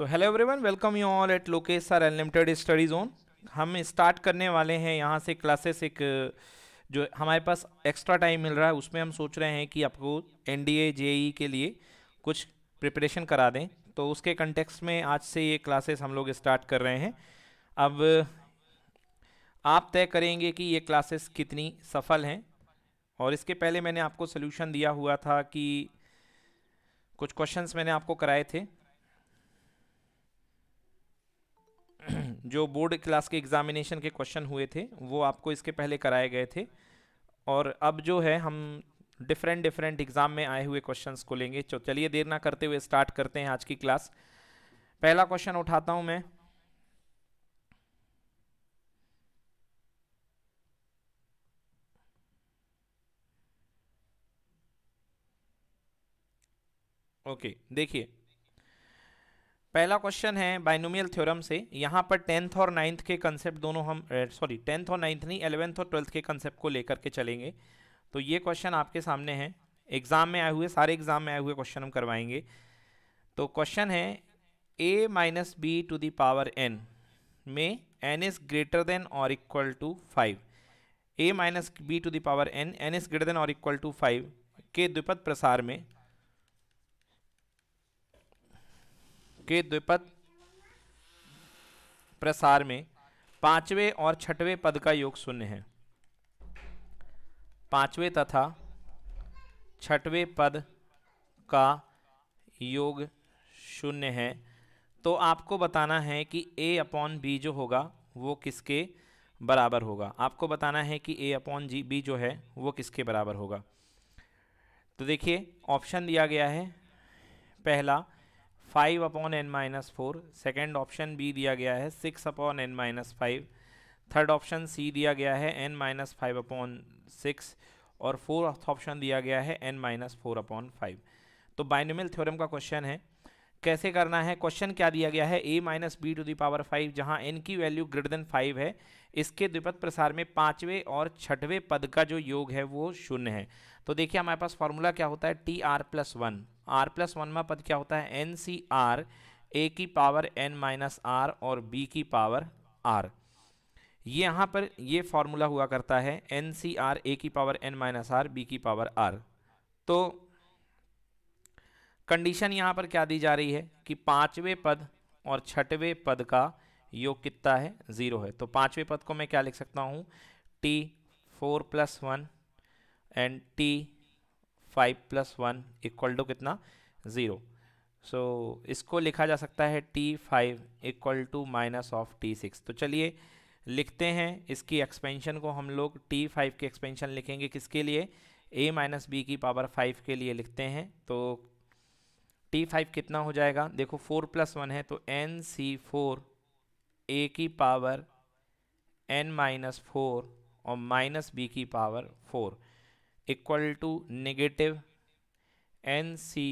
So hello everyone welcome you all at Lokesh sir unlimited study zone हम start करने वाले हैं यहाँ से क्लासेस एक जो हमारे पास एक्स्ट्रा टाइम मिल रहा है उसमें हम सोच रहे हैं कि आपको एन डी जेई के लिए कुछ प्रिपरेशन करा दें तो उसके कंटेक्स्ट में आज से ये क्लासेस हम लोग स्टार्ट कर रहे हैं अब आप तय करेंगे कि ये क्लासेस कितनी सफल हैं और इसके पहले मैंने आपको सोल्यूशन दिया हुआ था कि कुछ क्वेश्चंस मैंने आपको कराए थे जो बोर्ड क्लास के एग्ज़ामिनेशन के क्वेश्चन हुए थे वो आपको इसके पहले कराए गए थे और अब जो है हम डिफरेंट डिफरेंट एग्ज़ाम में आए हुए क्वेश्चंस को लेंगे चलिए देर ना करते हुए स्टार्ट करते हैं आज की क्लास पहला क्वेश्चन उठाता हूं मैं ओके देखिए पहला क्वेश्चन है बाइनोमियल थ्योरम से यहाँ पर टेंथ और नाइन्थ के कंसेप्ट दोनों हम सॉरी टेंथ और नाइन्थ नहीं एलेवेंथ और ट्वेल्थ के कंसेप्ट को लेकर के चलेंगे तो ये क्वेश्चन आपके सामने है एग्ज़ाम में आए हुए सारे एग्ज़ाम में आए हुए क्वेश्चन हम करवाएंगे तो क्वेश्चन है A minus B to the power N में एन इज़ ग्रेटर देन और equal to five A minus B to power N N is greater than और इक्वल टू फाइव के द्विपद प्रसार में के द्विपद प्रसार में पांचवें और छठवें पद का योग शून्य है पांचवें तथा छठवें पद का योग शून्य है तो आपको बताना है कि ए अपॉन बी जो होगा वो किसके बराबर होगा आपको बताना है कि ए अपॉन जी बी जो है वो किसके बराबर होगा तो देखिए ऑप्शन दिया गया है पहला five upon N minus four second option B दिया गया है six upon N minus five third option C दिया गया है N minus five upon six और फोर्थ ऑप्शन दिया गया है N minus four upon five तो बाइनोमियल थ्योरम का क्वेश्चन है कैसे करना है क्वेश्चन क्या दिया गया है A minus B to the power five जहाँ एन की वैल्यू ग्रेटर देन फाइव है इसके द्विपद प्रसार में पाँचवें और छठवें पद का जो योग है वो शून्य है तो देखिए हमारे पास फॉर्मूला क्या होता है T are plus one R plus one में पद क्या होता है एन सी आर ए की पावर एन माइनस आर और बी की पावर आर ये यहाँ पर ये फॉर्मूला हुआ करता है एन सी आर ए की power N minus R B की पावर आर तो कंडीशन यहाँ पर क्या दी जा रही है कि पाँचवें पद और छठवें पद का योग कितना है ज़ीरो है तो पाँचवें पद को मैं क्या लिख सकता हूँ T four plus one and T five plus one equal to कितना ज़ीरो सो so, इसको लिखा जा सकता है T five equal to minus of T six तो चलिए लिखते हैं इसकी एक्सपेंशन को हम लोग टी फाइव की एक्सपेंशन लिखेंगे किसके लिए ए माइनस बी की पावर फाइव के लिए लिखते हैं तो टी फाइव कितना हो जाएगा देखो फोर प्लस वन है तो एन सी फोर ए की पावर एन माइनस फोर और माइनस बी की power four equal to negative N C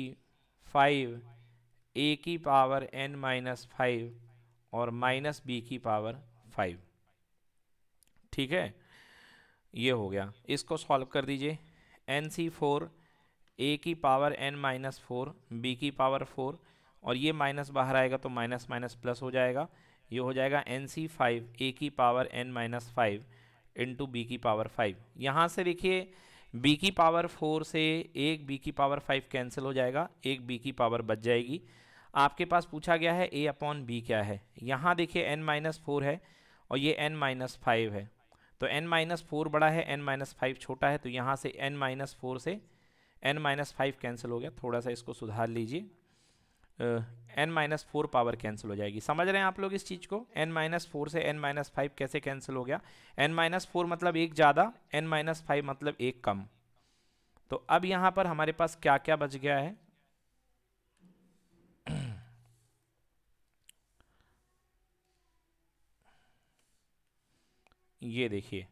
five A की पावर एन माइनस फाइव और माइनस बी की पावर फाइव ठीक है ये हो गया इसको सॉल्व कर दीजिए एन सी फोर ए की power N minus four B की पावर फोर और ये माइनस बाहर आएगा तो माइनस माइनस प्लस हो जाएगा ये हो जाएगा एन सी फाइव ए की power N minus five into B की पावर फाइव यहाँ से देखिए बी की पावर फोर से एक बी की पावर फाइव कैंसिल हो जाएगा एक बी की पावर बच जाएगी आपके पास पूछा गया है ए अपॉन बी क्या है यहाँ देखिए एन माइनस फोर है और ये एन माइनस फाइव है तो एन माइनस फोर बड़ा है एन माइनस फाइव छोटा है तो यहाँ से एन माइनस फोर से एन माइनस फाइव कैंसिल हो गया थोड़ा सा इसको सुधार लीजिए N minus four power cancel हो जाएगी समझ रहे हैं आप लोग इस चीज़ को एन माइनस फोर से एन माइनस फाइव कैसे कैंसिल हो गया एन माइनस फोर मतलब एक ज़्यादा एन माइनस फाइव मतलब एक कम तो अब यहाँ पर हमारे पास क्या क्या बच गया है ये देखिए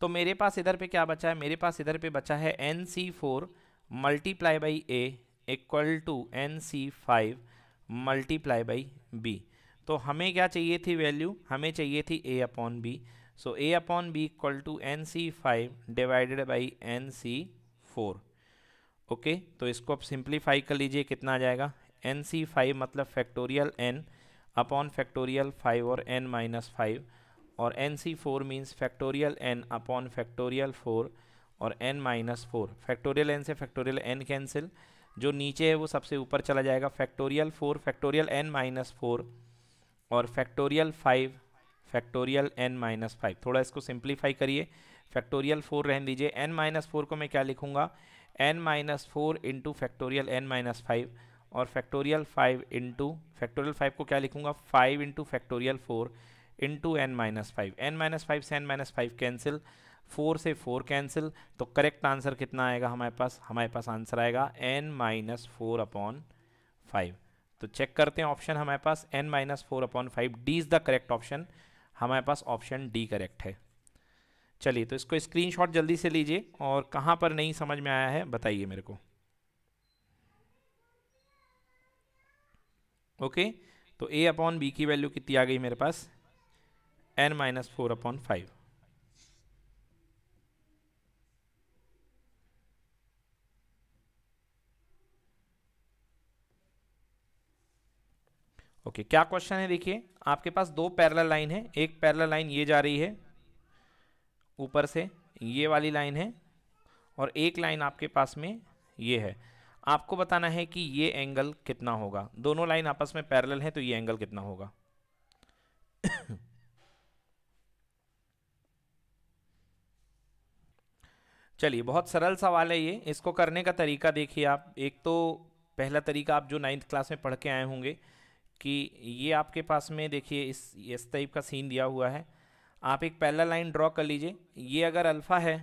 तो मेरे पास इधर पे क्या बचा है मेरे पास इधर पे बचा है N C four multiply by A equal to N C five multiply by B तो हमें क्या चाहिए थी वैल्यू हमें चाहिए थी A upon B so A upon B equal to N C five divided by N C four okay तो इसको आप सिंप्लीफाई कर लीजिए कितना आ जाएगा एन सी फाइव मतलब factorial N upon factorial five और एन माइनस फाइव और N C four means factorial N upon factorial four और N minus four factorial N से फैक्टोरियल एन कैंसिल जो नीचे है वो सबसे ऊपर चला जाएगा factorial four factorial N minus four और factorial five factorial N minus five थोड़ा इसको सिंप्लीफाई करिए फैक्टोरियल फोर रहने दीजिए एन माइनस फोर को मैं क्या लिखूँगा N minus four into factorial N minus five और factorial five into factorial five को क्या लिखूँगा five into factorial four into N minus five N minus five से N minus five cancel four से फोर कैंसिल तो correct answer कितना आएगा हमारे पास हमारे पास आंसर आएगा N minus four upon five तो चेक करते हैं ऑप्शन हमारे पास N minus four upon five D is the correct option हमारे पास ऑप्शन डी करेक्ट है चलिए तो इसको स्क्रीनशॉट जल्दी से लीजिए और कहाँ पर नहीं समझ में आया है बताइए मेरे को ओके तो ए अपॉन बी की वैल्यू कितनी आ गई मेरे पास N minus four upon five okay क्या क्वेश्चन है देखिए आपके पास दो पैरल लाइन है एक पैरल लाइन ये जा रही है ऊपर से ये वाली लाइन है और एक लाइन आपके पास में ये है आपको बताना है कि ये एंगल कितना होगा दोनों लाइन आपस में पैरेलल हैं तो ये एंगल कितना होगा चलिए बहुत सरल सवाल है ये इसको करने का तरीका देखिए आप एक तो पहला तरीका आप जो नाइन्थ क्लास में पढ़ के आए होंगे कि ये आपके पास में देखिए इस इस टाइप का सीन दिया हुआ है आप एक पहला लाइन ड्रॉ कर लीजिए ये अगर अल्फ़ा है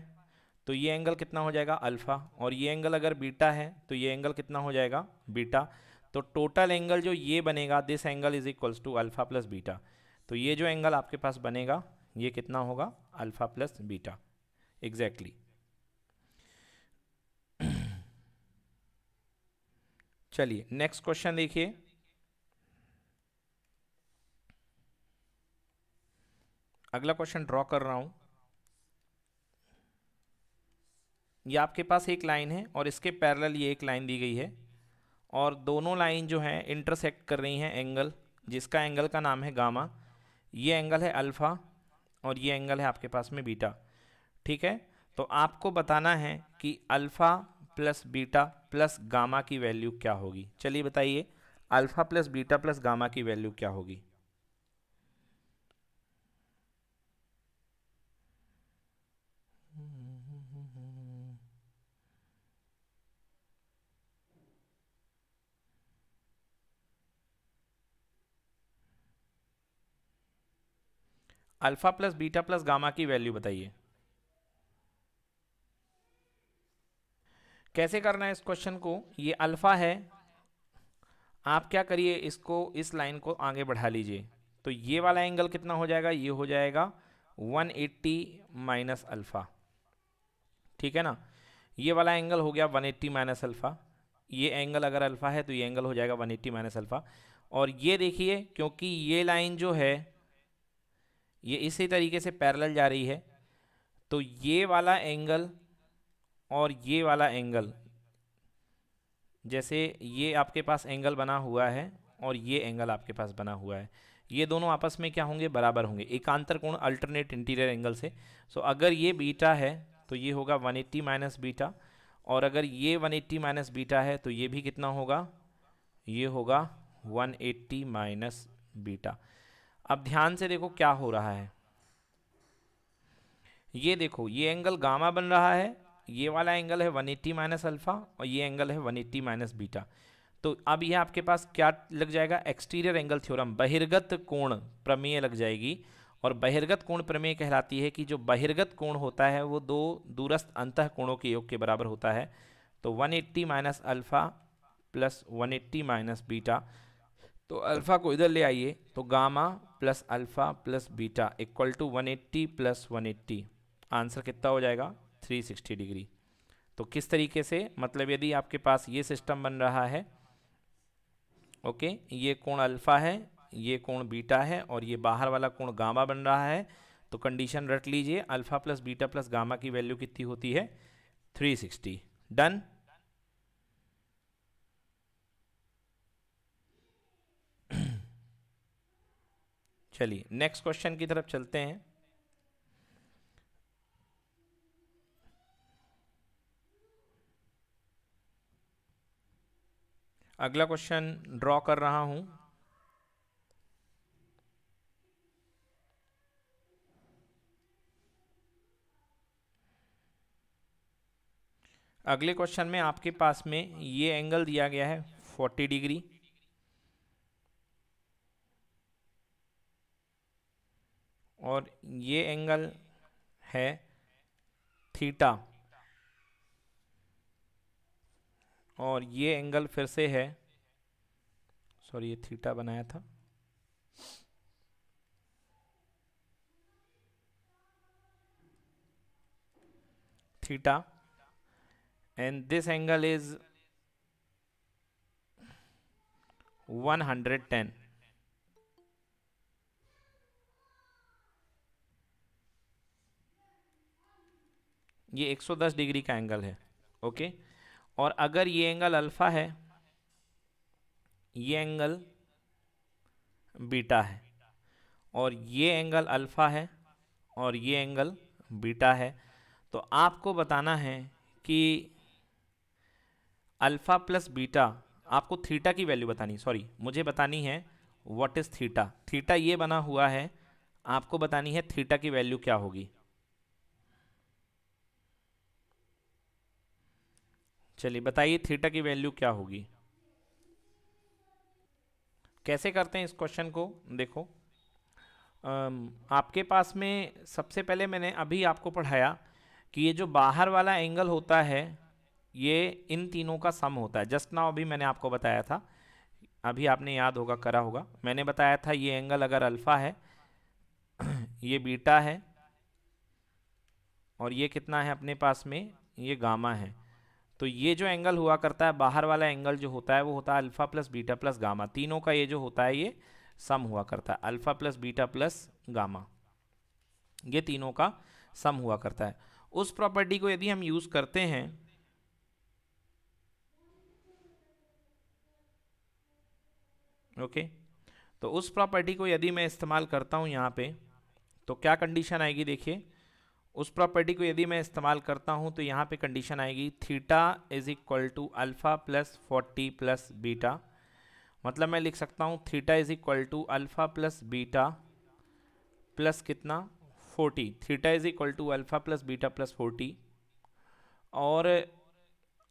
तो ये एंगल कितना हो जाएगा अल्फ़ा और ये एंगल अगर बीटा है तो ये एंगल कितना हो जाएगा बीटा तो टोटल एंगल जो ये बनेगा this angle is equals to alpha plus beta तो ये जो एंगल आपके पास बनेगा ये कितना होगा अल्फ़ा प्लस बीटा एग्जैक्टली चलिए नेक्स्ट क्वेश्चन देखिए अगला क्वेश्चन ड्रॉ कर रहा हूं ये आपके पास एक लाइन है और इसके पैरेलल ये एक लाइन दी गई है और दोनों लाइन जो हैं इंटरसेक्ट कर रही हैं एंगल जिसका एंगल का नाम है गामा ये एंगल है अल्फ़ा और ये एंगल है आपके पास में बीटा ठीक है तो आपको बताना है कि alpha plus beta plus gamma की वैल्यू क्या होगी चलिए बताइए alpha plus beta plus gamma की वैल्यू क्या होगी alpha plus beta plus gamma की वैल्यू बताइए कैसे करना है इस क्वेश्चन को ये अल्फ़ा है आप क्या करिए इसको इस लाइन को आगे बढ़ा लीजिए तो ये वाला एंगल कितना हो जाएगा ये हो जाएगा 180 एट्टी माइनस अल्फ़ा ठीक है ना ये वाला एंगल हो गया 180 एट्टी माइनस अल्फ़ा ये एंगल अगर अल्फ़ा है तो ये एंगल हो जाएगा 180 एट्टी माइनस अल्फ़ा और ये देखिए क्योंकि ये लाइन जो है ये इसी तरीके से पैरल जा रही है तो ये वाला एंगल और ये वाला एंगल जैसे ये आपके पास एंगल बना हुआ है और ये एंगल आपके पास बना हुआ है ये दोनों आपस में क्या होंगे बराबर होंगे एकांतर कोण अल्टरनेट इंटीरियर एंगल से सो अगर ये बीटा है तो ये होगा 180 एट्टी माइनस बीटा और अगर ये 180 एट्टी माइनस बीटा है तो ये भी कितना होगा ये होगा 180 एट्टी माइनस बीटा अब ध्यान से देखो क्या हो रहा है ये देखो ये एंगल गामा बन रहा है ये वाला एंगल है 180 एट्टी माइनस अल्फ़ा और ये एंगल है 180 एट्टी माइनस बीटा तो अब ये आपके पास क्या लग जाएगा एक्सटीरियर एंगल थ्योरम बहिर्गत कोण प्रमेय लग जाएगी और बहिर्गत कोण प्रमेय कहलाती है कि जो बहिर्गत कोण होता है वो दो दूरस्थ अंत कोणों के योग के बराबर होता है तो 180 eighty minus alpha plus one eighty minus beta तो अल्फ़ा को इधर ले आइए तो gamma plus alpha plus beta equal to one eighty plus one eighty answer कितना हो जाएगा 360 डिग्री तो किस तरीके से मतलब यदि आपके पास ये सिस्टम बन रहा है ओके ये कोण अल्फ़ा है ये कोण बीटा है और ये बाहर वाला कोण गामा बन रहा है तो कंडीशन रट लीजिए alpha plus beta plus gamma की वैल्यू कितनी होती है 360 डन चलिए नेक्स्ट क्वेश्चन की तरफ चलते हैं अगला क्वेश्चन ड्रॉ कर रहा हूं अगले क्वेश्चन में आपके पास में ये एंगल दिया गया है 40 डिग्री और ये एंगल है थीटा और ये एंगल फिर से है सॉरी ये थीटा बनाया था theta and this angle is 110 ये 110 डिग्री का एंगल है ओके okay? और अगर ये एंगल अल्फ़ा है ये एंगल बीटा है और ये एंगल अल्फ़ा है और ये एंगल बीटा है तो आपको बताना है कि अल्फ़ा प्लस बीटा आपको थीटा की वैल्यू बतानी सॉरी मुझे बतानी है व्हाट इज़ थीटा थीटा ये बना हुआ है आपको बतानी है थीटा की वैल्यू क्या होगी चलिए बताइए थीटा की वैल्यू क्या होगी कैसे करते हैं इस क्वेश्चन को देखो आपके पास में सबसे पहले मैंने अभी आपको पढ़ाया कि ये जो बाहर वाला एंगल होता है ये इन तीनों का सम होता है जस्ट नाउ अभी मैंने आपको बताया था अभी आपने याद होगा करा होगा मैंने बताया था ये एंगल अगर अल्फ़ा है ये बीटा है और ये कितना है अपने पास में ये गामा है तो ये जो एंगल हुआ करता है बाहर वाला एंगल जो होता है वो होता है alpha plus beta plus gamma तीनों का ये जो होता है ये सम हुआ करता है alpha plus beta plus gamma ये तीनों का सम हुआ करता है उस प्रॉपर्टी को यदि हम यूज़ करते हैं ओके तो उस प्रॉपर्टी को यदि मैं इस्तेमाल करता हूं यहां पे तो क्या कंडीशन आएगी देखिए उस प्रॉपर्टी को यदि मैं इस्तेमाल करता हूँ तो यहाँ पे कंडीशन आएगी theta is equal to alpha plus forty plus beta मतलब मैं लिख सकता हूँ theta is equal to alpha plus beta plus कितना forty theta is equal to alpha plus beta plus forty और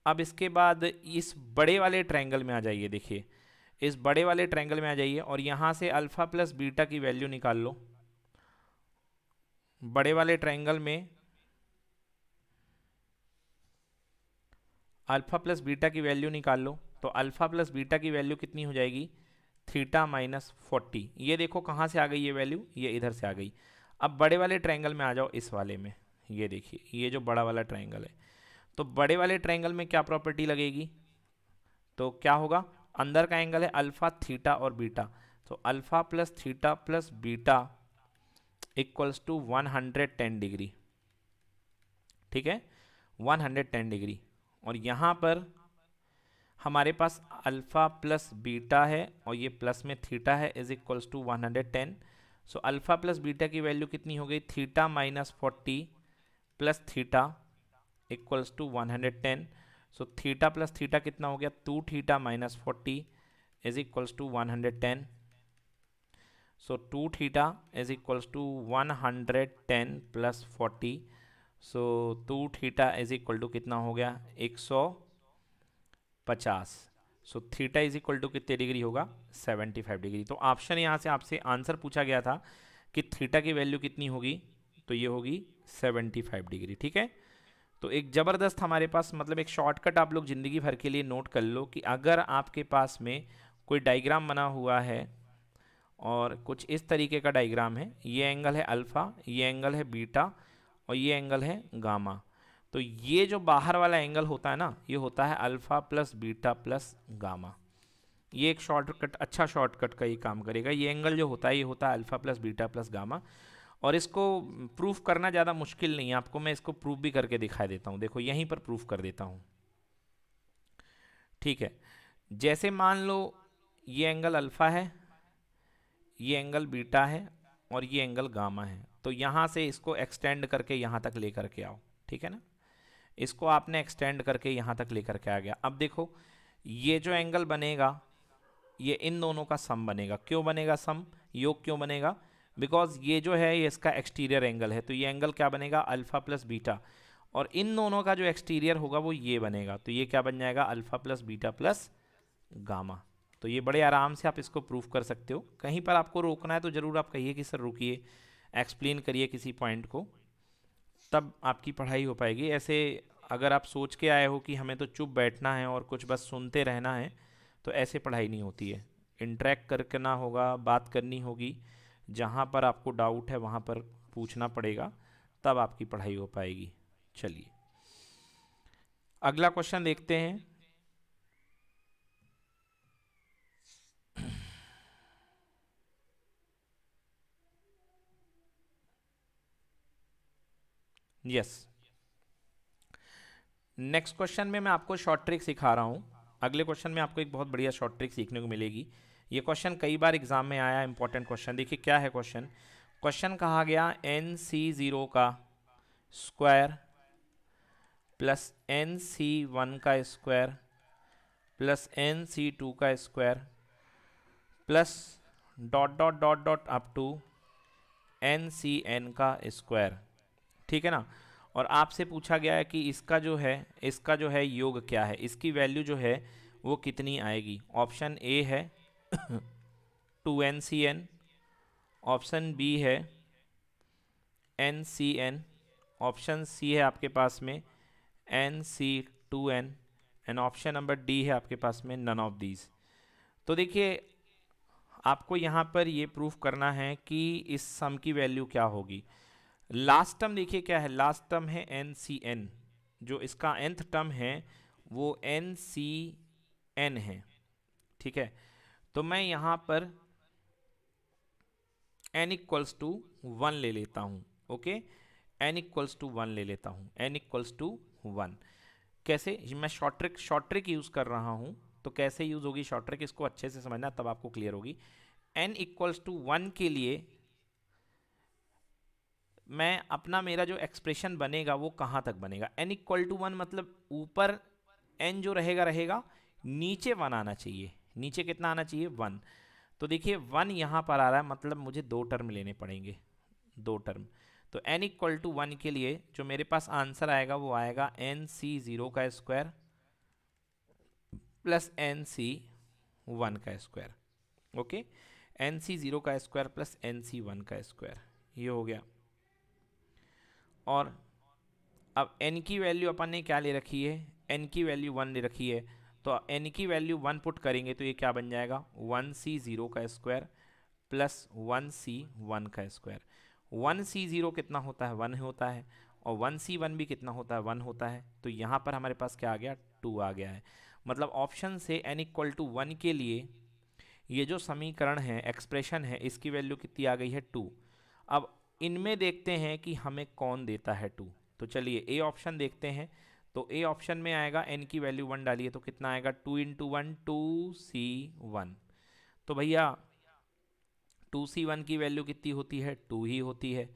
अब इसके बाद इस बड़े वाले ट्रैंगल में आ जाइए देखिए इस बड़े वाले ट्रैंगल में आ जाइए और यहाँ से अल्फ़ा प्लस बीटा की वैल्यू निकाल लो बड़े वाले ट्रायंगल में अल्फ़ा प्लस बीटा की वैल्यू निकाल लो तो अल्फ़ा प्लस बीटा की वैल्यू कितनी हो जाएगी थीटा माइनस फोर्टी ये देखो कहाँ से आ गई ये वैल्यू ये इधर से आ गई अब बड़े वाले ट्रायंगल में आ जाओ इस वाले में ये देखिए ये जो बड़ा वाला ट्रायंगल है तो बड़े वाले ट्रायंगल में क्या प्रॉपर्टी लगेगी तो क्या होगा अंदर का एंगल है अल्फ़ा थीटा और बीटा तो alpha plus theta plus beta equals to 110 degree ठीक है 110 डिग्री और यहाँ पर हमारे पास अल्फ़ा प्लस बीटा है और ये प्लस में थीटा है is equals to 110 so alpha plus beta की वैल्यू कितनी हो गई theta minus forty plus theta equals to 110 so theta plus theta कितना हो गया two theta minus forty is equals to 110 so two theta 2 equals to one hundred ten plus forty so two theta is equal to कितना हो गया एक सौ पचास so theta is equal to कितने डिग्री होगा सेवेंटी फाइव डिग्री तो option यहाँ से आपसे आंसर पूछा गया था कि थीटा की वैल्यू कितनी होगी तो ये होगी सेवेंटी फाइव डिग्री ठीक है तो एक ज़बरदस्त हमारे पास मतलब एक शॉर्टकट आप लोग ज़िंदगी भर के लिए नोट कर लो कि अगर आपके पास में कोई डायग्राम बना हुआ है और कुछ इस तरीके का डायग्राम है ये एंगल है अल्फ़ा ये एंगल है बीटा और ये एंगल है गामा तो ये जो बाहर वाला एंगल होता है ना ये होता है alpha plus beta plus gamma ये एक शॉर्टकट अच्छा शॉर्टकट का ही काम करेगा ये एंगल जो होता है ये होता है alpha plus beta plus gamma और इसको प्रूफ करना ज़्यादा मुश्किल नहीं है आपको मैं इसको प्रूफ भी करके दिखा देता हूँ देखो यहीं पर प्रूफ कर देता हूँ ठीक है जैसे मान लो ये एंगल अल्फ़ा है ये एंगल बीटा है और ये एंगल गामा है तो यहाँ से इसको एक्सटेंड करके यहाँ तक ले करके आओ ठीक है ना इसको आपने एक्सटेंड करके यहाँ तक ले करके आ गया अब देखो ये जो एंगल बनेगा ये इन दोनों का सम बनेगा क्यों बनेगा सम योग क्यों बनेगा बिकॉज ये जो है ये इसका एक्सटीरियर एंगल है तो ये एंगल क्या बनेगा अल्फ़ा प्लस बीटा और इन दोनों का जो एक्सटीरियर होगा वो ये बनेगा तो ये क्या बन जाएगा alpha plus beta plus gamma तो ये बड़े आराम से आप इसको प्रूफ कर सकते हो कहीं पर आपको रोकना है तो ज़रूर आप कहिए कि सर रुकिए एक्सप्लेन करिए किसी पॉइंट को तब आपकी पढ़ाई हो पाएगी ऐसे अगर आप सोच के आए हो कि हमें तो चुप बैठना है और कुछ बस सुनते रहना है तो ऐसे पढ़ाई नहीं होती है इंटरेक्ट करना होगा बात करनी होगी जहाँ पर आपको डाउट है वहाँ पर पूछना पड़ेगा तब आपकी पढ़ाई हो पाएगी चलिए अगला क्वेश्चन देखते हैं यस नेक्स्ट क्वेश्चन में मैं आपको शॉर्ट ट्रिक सिखा रहा हूँ अगले क्वेश्चन में आपको एक बहुत बढ़िया शॉर्ट ट्रिक सीखने को मिलेगी ये क्वेश्चन कई बार एग्जाम में आया इंपॉर्टेंट क्वेश्चन देखिए क्या है क्वेश्चन क्वेश्चन कहा गया एन सी ज़ीरो का square plus N C one का square plus N C two का square plus dot dot dot dot up to N C N का स्क्वायर ठीक है ना और आपसे पूछा गया है कि इसका जो है इसका जो है योग क्या है इसकी वैल्यू जो है वो कितनी आएगी ऑप्शन ए है two N C N option B है N C N option C है आपके पास में N C two N and option number D है आपके पास में नन ऑफ दीज तो देखिए आपको यहाँ पर ये प्रूफ करना है कि इस सम की वैल्यू क्या होगी लास्ट टर्म देखिए क्या है लास्ट टर्म है एन सी एन जो इसका एंथ टर्म है वो एन सी एन है ठीक है तो मैं यहाँ पर एन इक्वल्स टू वन ले लेता हूँ okay N equals to one ले लेता हूँ एन इक्वल्स टू वन कैसे मैं short trick short trick use कर रहा हूँ तो कैसे यूज़ होगी शॉर्ट ट्रिक इसको अच्छे से समझना तब आपको क्लियर होगी एन इक्वल्स टू वन के लिए मैं अपना मेरा जो एक्सप्रेशन बनेगा वो कहाँ तक बनेगा एन इक्वल टू वन मतलब ऊपर एन जो रहेगा रहेगा नीचे वन आना चाहिए नीचे कितना आना चाहिए वन तो देखिए वन यहाँ पर आ रहा है मतलब मुझे दो टर्म लेने पड़ेंगे दो टर्म तो एन इक्वल टू वन के लिए जो मेरे पास आंसर आएगा वो आएगा एन सी ज़ीरो का square plus N C one का square okay N C zero का square plus N C one का स्क्वायर ये हो गया और अब एन की वैल्यू अपन ने क्या ले रखी है एन की वैल्यू वन ले रखी है तो एन की वैल्यू वन पुट करेंगे तो ये क्या बन जाएगा वन सी ज़ीरो का square plus one C one का स्क्वायर वन सी ज़ीरो कितना होता है वन होता है और वन सी वन भी कितना होता है वन होता है तो यहाँ पर हमारे पास क्या आ गया टू आ गया है मतलब ऑप्शन से एन इक्वल टू वन के लिए ये जो समीकरण है एक्सप्रेशन है इसकी वैल्यू कितनी आ गई है टू अब इनमें देखते हैं कि हमें कौन देता है टू तो चलिए ए ऑप्शन देखते हैं तो ए ऑप्शन में आएगा एन की वैल्यू वन डालिए तो कितना आएगा two into one two C one तो भैया टू सी वन की वैल्यू कितनी होती है टू ही होती है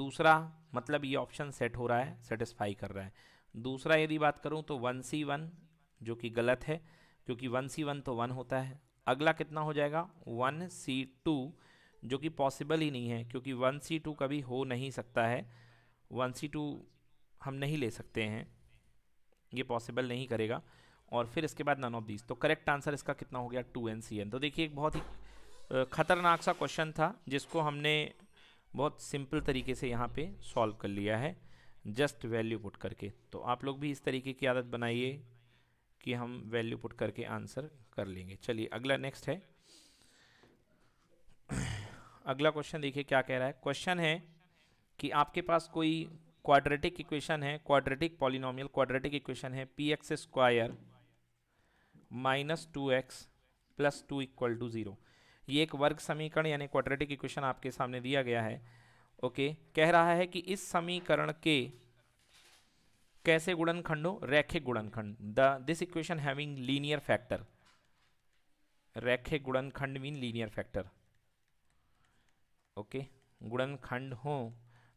दूसरा मतलब ये ऑप्शन सेट हो रहा है सेटिस्फाई कर रहा है दूसरा यदि बात करूँ तो वन सी वन जो कि गलत है क्योंकि वन सी वन तो वन होता है अगला कितना हो जाएगा वन सी टू जो कि पॉसिबल ही नहीं है क्योंकि वन सी टू कभी हो नहीं सकता है वन सी टू हम नहीं ले सकते हैं ये पॉसिबल नहीं करेगा और फिर इसके बाद नन ऑफ दीज तो करेक्ट आंसर इसका कितना हो गया टू एन सी एन तो देखिए एक बहुत ही ख़तरनाक सा क्वेश्चन था जिसको हमने बहुत सिंपल तरीके से यहाँ पे सॉल्व कर लिया है जस्ट वैल्यू पुट करके तो आप लोग भी इस तरीके की आदत बनाइए कि हम वैल्यू पुट करके आंसर कर लेंगे चलिए अगला नेक्स्ट है अगला क्वेश्चन देखिए क्या कह रहा है क्वेश्चन है कि आपके पास कोई क्वाड्रेटिक इक्वेशन है क्वाड्रेटिक पॉलिनोमियल क्वाड्रेटिक इक्वेशन है P X square minus two X plus two equal to zero ये एक वर्ग समीकरण यानी क्वाड्रेटिक इक्वेशन आपके सामने दिया गया है ओके कह रहा है कि इस समीकरण के कैसे गुणनखंड हो रेखे गुणनखंड the this equation having linear factor रेखे गुणनखंड मीन लीनियर फैक्टर ओके गुणनखंड हो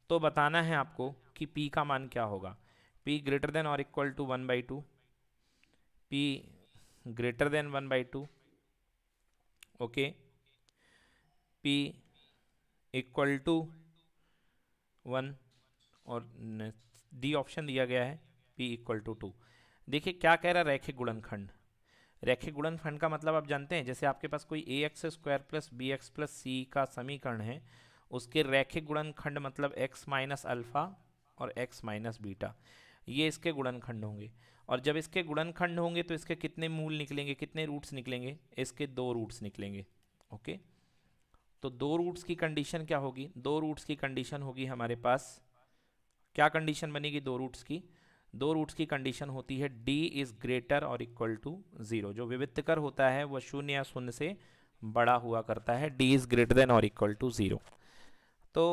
तो बताना है आपको कि p का मान क्या होगा p ग्रेटर देन और equal to one by two P greater than one by two okay p equal to one और डी ऑप्शन दिया गया है p इक्वल टू टू देखिए क्या कह रहा है रैखिक गुणनखंड रेखी गुणनखंड का मतलब आप जानते हैं जैसे आपके पास कोई A X square plus B X plus C का समीकरण है उसके रेखी गुणनखंड मतलब एक्स माइनस अल्फ़ा और एक्स माइनस बीटा ये इसके गुणनखंड होंगे और जब इसके गुणनखंड होंगे तो इसके कितने मूल निकलेंगे कितने रूट्स निकलेंगे इसके दो रूट्स निकलेंगे ओके तो दो रूट्स की कंडीशन क्या होगी दो रूट्स की कंडीशन होगी हमारे पास क्या कंडीशन बनेगी दो रूट्स की दो रूट्स की कंडीशन होती है डी इज़ ग्रेटर और इक्वल टू ज़ीरो जो विविध कर होता है वह शून्य या शून्य से बड़ा हुआ करता है डी इज़ ग्रेटर देन और इक्वल टू ज़ीरो तो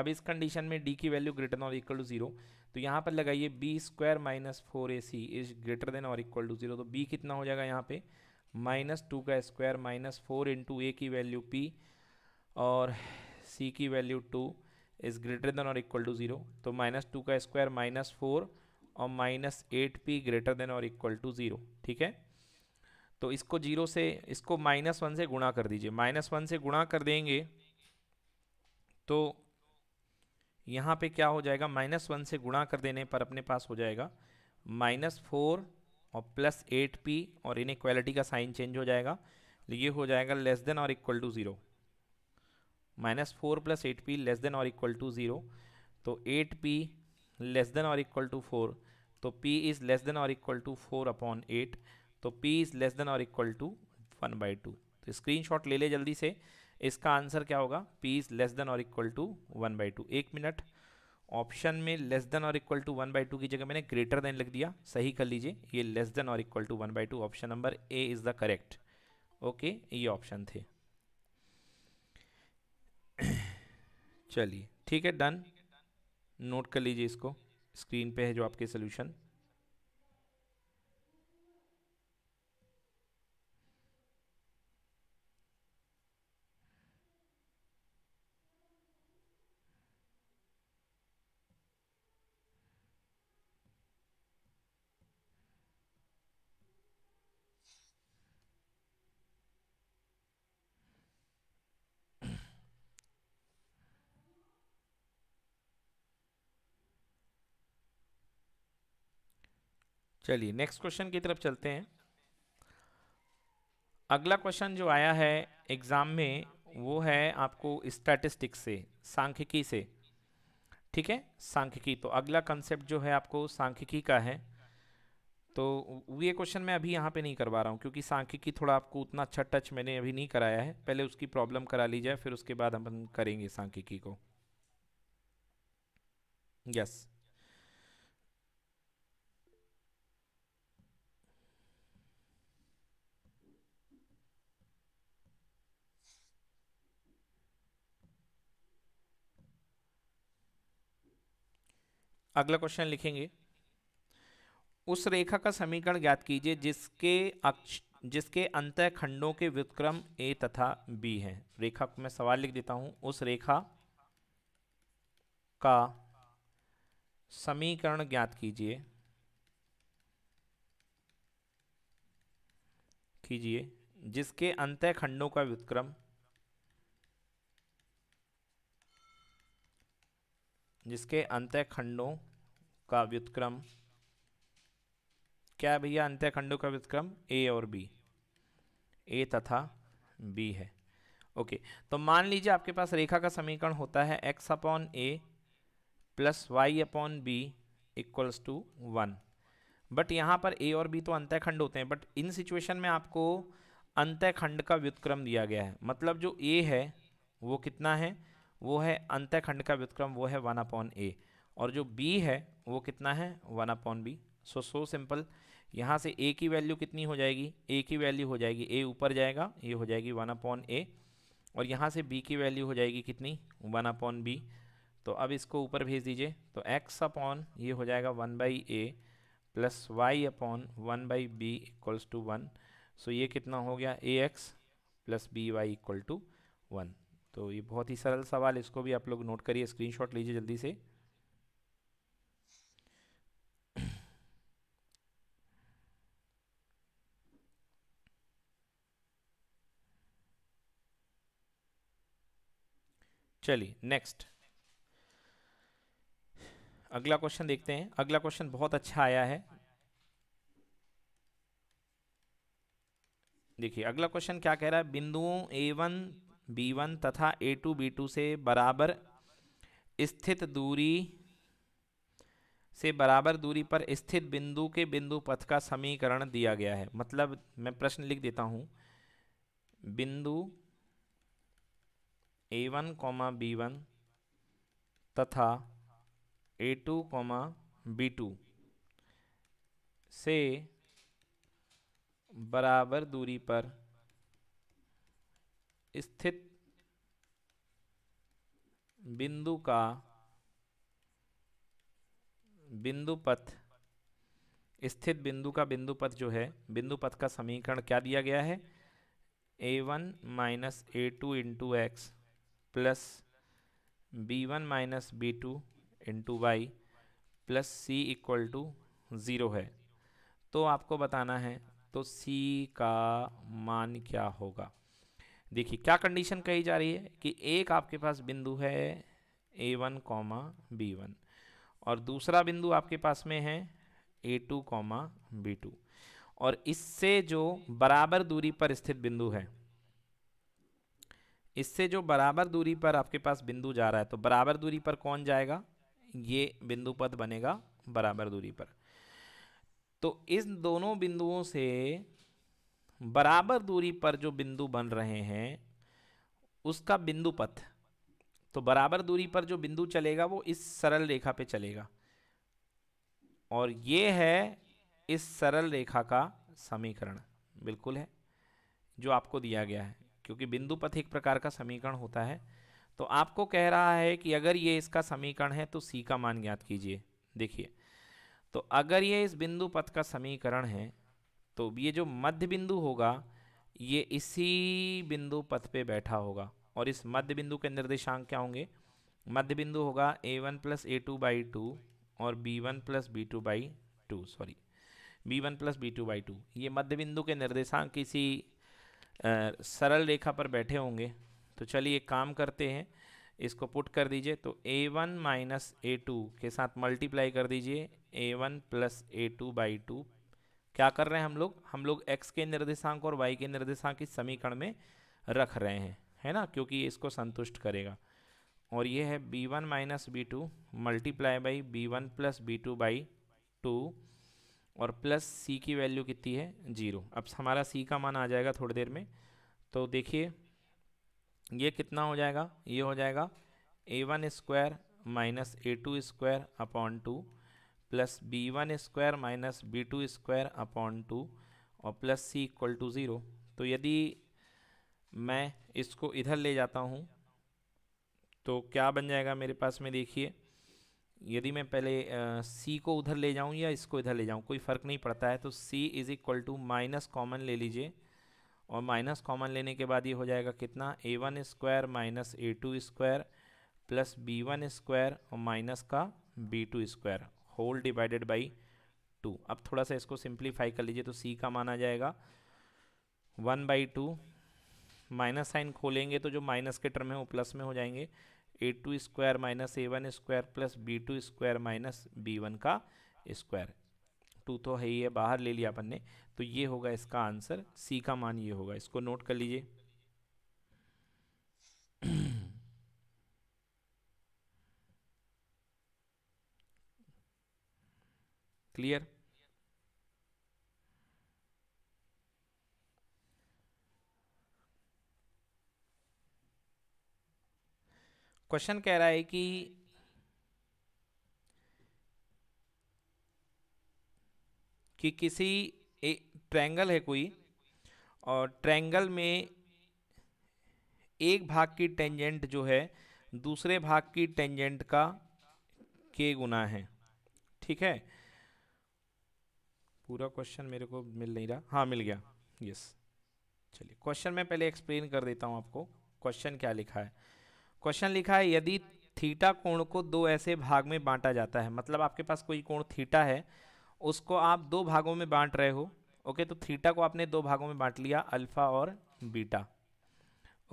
अब इस कंडीशन में डी की वैल्यू ग्रेटर देन और इक्वल टू ज़ीरो तो यहाँ पर लगाइए B square minus four A C is greater than और इक्वल टू ज़ीरो तो बी कितना हो जाएगा यहाँ पे माइनस टू का square minus four into A की वैल्यू पी और सी की value two is greater than और इक्वल टू ज़ीरो तो माइनस टू का स्क्वायर माइनस फोर और minus eight P greater than और इक्वल टू ज़ीरो ठीक है तो इसको जीरो से इसको माइनस वन से गुणा कर दीजिए माइनस वन से गुणा कर देंगे तो यहाँ पे क्या हो जाएगा माइनस वन से गुणा कर देने पर अपने पास हो जाएगा माइनस फोर और प्लस एट पी और इन इक्वालिटी का साइन चेंज हो जाएगा ये हो जाएगा लेस देन और equal to zero minus four plus eight P less than और इक्वल टू ज़ीरो तो एट पी लेस देन और इक्वल टू फोर तो p इज़ लेस देन और equal to four upon eight तो p is less than और equal to one by two तो shot ले ले जल्दी से इसका आंसर क्या होगा p इज़ लेस देन और equal to one by two एक मिनट ऑप्शन में लेस देन और equal to one by two की जगह मैंने ग्रेटर देन लिख दिया सही कर लीजिए ये लेस देन और equal to one by two option number A is the correct okay ये ऑप्शन थे चलिए ठीक है डन नोट कर लीजिए इसको स्क्रीन पे है जो आपके सोल्यूशन चलिए नेक्स्ट क्वेश्चन की तरफ चलते हैं अगला क्वेश्चन जो आया है एग्ज़ाम में वो है आपको स्टैटिस्टिक्स से सांख्यिकी से ठीक है सांख्यिकी तो अगला कंसेप्ट जो है आपको सांख्यिकी का है तो ये क्वेश्चन मैं अभी यहाँ पे नहीं करवा रहा हूँ क्योंकि सांख्यिकी थोड़ा आपको उतना अच्छा टच मैंने अभी नहीं कराया है पहले उसकी प्रॉब्लम करा ली जाए फिर उसके बाद हम करेंगे सांख्यिकी को यस अगला क्वेश्चन लिखेंगे उस रेखा का समीकरण ज्ञात कीजिए जिसके अक्ष जिसके अंत खंडों के व्युतक्रम ए तथा बी हैं रेखा को मैं सवाल लिख देता हूं उस रेखा का समीकरण ज्ञात कीजिए कीजिए जिसके अंत खंडों का व्युतक्रम जिसके अंत्यखंडों का व्युतक्रम क्या भैया अंत्यखंडों का व्युतक्रम ए और बी ए तथा बी है ओके तो मान लीजिए आपके पास रेखा का समीकरण होता है X upon A plus Y upon B equals to one but यहाँ पर ए और बी तो अंत्यखंड होते हैं बट इन सिचुएशन में आपको अंत्यखंड का व्युतक्रम दिया गया है मतलब जो ए है वो कितना है वो है अंत्यखंड का व्युतक्रम वो है वन अपॉन ए और जो बी है वो कितना है one upon B so so simple यहाँ से ए की वैल्यू कितनी हो जाएगी ए की वैल्यू हो जाएगी ए ऊपर जाएगा ये हो जाएगी वन अपॉन ए और यहाँ से बी की वैल्यू हो जाएगी कितनी वन अपॉन बी तो अब इसको ऊपर भेज दीजिए तो एक्स अपॉन ये हो जाएगा one by A plus Y upon one by B equals to one so ये कितना हो गया A X plus B Y equal to one तो ये बहुत ही सरल सवाल इसको भी आप लोग नोट करिए स्क्रीनशॉट लीजिए जल्दी से चलिए नेक्स्ट अगला क्वेश्चन देखते हैं अगला क्वेश्चन बहुत अच्छा आया है देखिए अगला क्वेश्चन क्या कह रहा है बिंदुओं ए वन B1 तथा A2 B2 से बराबर स्थित दूरी से बराबर दूरी पर स्थित बिंदु के बिंदु पथ का समीकरण दिया गया है मतलब मैं प्रश्न लिख देता हूँ बिंदु A one comma B one तथा A two comma B two से बराबर दूरी पर स्थित बिंदु का बिंदु पथ स्थित बिंदु का बिंदु पथ जो है बिंदु पथ का समीकरण क्या दिया गया है A one minus A two into X plus B one minus B two into Y plus C equal to zero है तो आपको बताना है तो सी का मान क्या होगा देखिए क्या कंडीशन कही जा रही है कि एक आपके पास बिंदु है A one comma B one और दूसरा बिंदु आपके पास में है A two comma B two और इससे जो बराबर दूरी पर स्थित बिंदु है इससे जो बराबर दूरी पर आपके पास बिंदु जा रहा है तो बराबर दूरी पर कौन जाएगा ये बिंदु पद बनेगा बराबर दूरी पर तो इस दोनों बिंदुओं से बराबर दूरी पर जो बिंदु बन रहे हैं उसका बिंदु पथ तो बराबर दूरी पर जो बिंदु चलेगा वो इस सरल रेखा पे चलेगा और ये है इस सरल रेखा का समीकरण बिल्कुल है जो आपको दिया गया है क्योंकि बिंदु पथ एक प्रकार का समीकरण होता है तो आपको कह रहा है कि अगर ये इसका समीकरण है तो सी का मान ज्ञात कीजिए देखिए तो अगर ये इस बिंदु पथ का समीकरण है तो ये जो मध्य बिंदु होगा ये इसी बिंदु पथ पे बैठा होगा और इस मध्य बिंदु के निर्देशांक क्या होंगे मध्य बिंदु होगा A one plus A two by two और B one plus B two by two sorry B one plus B two by two ये मध्य बिंदु के निर्देशांक किसी सरल रेखा पर बैठे होंगे तो चलिए एक काम करते हैं इसको पुट कर दीजिए तो A one minus A two के साथ मल्टीप्लाई कर दीजिए A one plus A two by two क्या कर रहे हैं हम लोग हम लोग एक्स के निर्देशांक और वाई के निर्देशांक इस समीकरण में रख रहे हैं है ना क्योंकि ये इसको संतुष्ट करेगा और ये है B one minus B two multiply by B one plus B two by two और प्लस सी की वैल्यू कितनी है जीरो अब हमारा सी का मान आ जाएगा थोड़ी देर में तो देखिए ये कितना हो जाएगा ये हो जाएगा A one square minus A two square upon two plus B one square minus B two square upon two और plus C equal to zero तो यदि मैं इसको इधर ले जाता हूँ तो क्या बन जाएगा मेरे पास में देखिए यदि मैं पहले आ, सी को उधर ले जाऊँ या इसको इधर ले जाऊँ कोई फ़र्क नहीं पड़ता है तो C is equal to minus common ले लीजिए और माइनस कॉमन लेने के बाद ये हो जाएगा कितना A one square minus A two square plus B one square और माइनस का B two square whole divided by two अब थोड़ा सा इसको सिंप्लीफाई कर लीजिए तो सी का माना जाएगा one by two minus sign खोलेंगे तो जो माइनस के टर्म है वो प्लस में हो जाएंगे A two square minus A one square plus B two square minus B one का स्क्वायर टू तो है ही है बाहर ले लिया अपन ने तो ये होगा इसका आंसर सी का मान ये होगा इसको नोट कर लीजिए क्लियर क्वेश्चन कह रहा है कि कि किसी एक ट्रैंगल है कोई और ट्रैंगल में एक भाग की टेंजेंट जो है दूसरे भाग की टेंजेंट का के गुना है ठीक है पूरा क्वेश्चन मेरे को मिल नहीं रहा हाँ मिल गया यस चलिए क्वेश्चन मैं पहले एक्सप्लेन कर देता हूँ आपको क्वेश्चन क्या लिखा है क्वेश्चन लिखा है यदि थीटा कोण को दो ऐसे भाग में बांटा जाता है मतलब आपके पास कोई कोण थीटा है उसको आप दो भागों में बांट रहे हो ओके तो थीटा को आपने दो भागों में बांट लिया अल्फ़ा और बीटा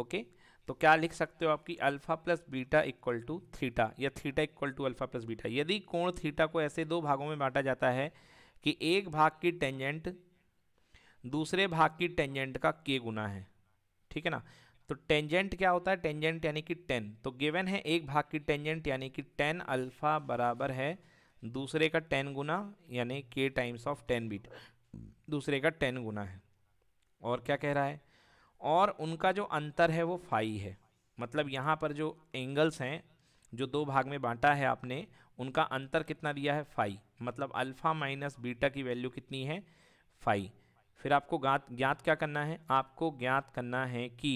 ओके तो क्या लिख सकते हो आपकी alpha plus beta equal to theta या theta equal to alpha plus beta यदि कोण थीटा को ऐसे दो भागों में बांटा जाता है कि एक भाग की टेंजेंट दूसरे भाग की टेंजेंट का के गुना है ठीक है ना तो टेंजेंट क्या होता है टेंजेंट यानी कि टेन तो गिवन है एक भाग की टेंजेंट यानी कि टेन अल्फा बराबर है दूसरे का टेन गुना यानी के टाइम्स ऑफ टेन बीट दूसरे का टेन गुना है और क्या कह रहा है और उनका जो अंतर है वो फाई है मतलब यहाँ पर जो एंगल्स हैं जो दो भाग में बांटा है आपने उनका अंतर कितना दिया है फाइव मतलब अल्फ़ा माइनस बीटा की वैल्यू कितनी है फाइव फिर आपको ज्ञात ज्ञात क्या करना है आपको ज्ञात करना है कि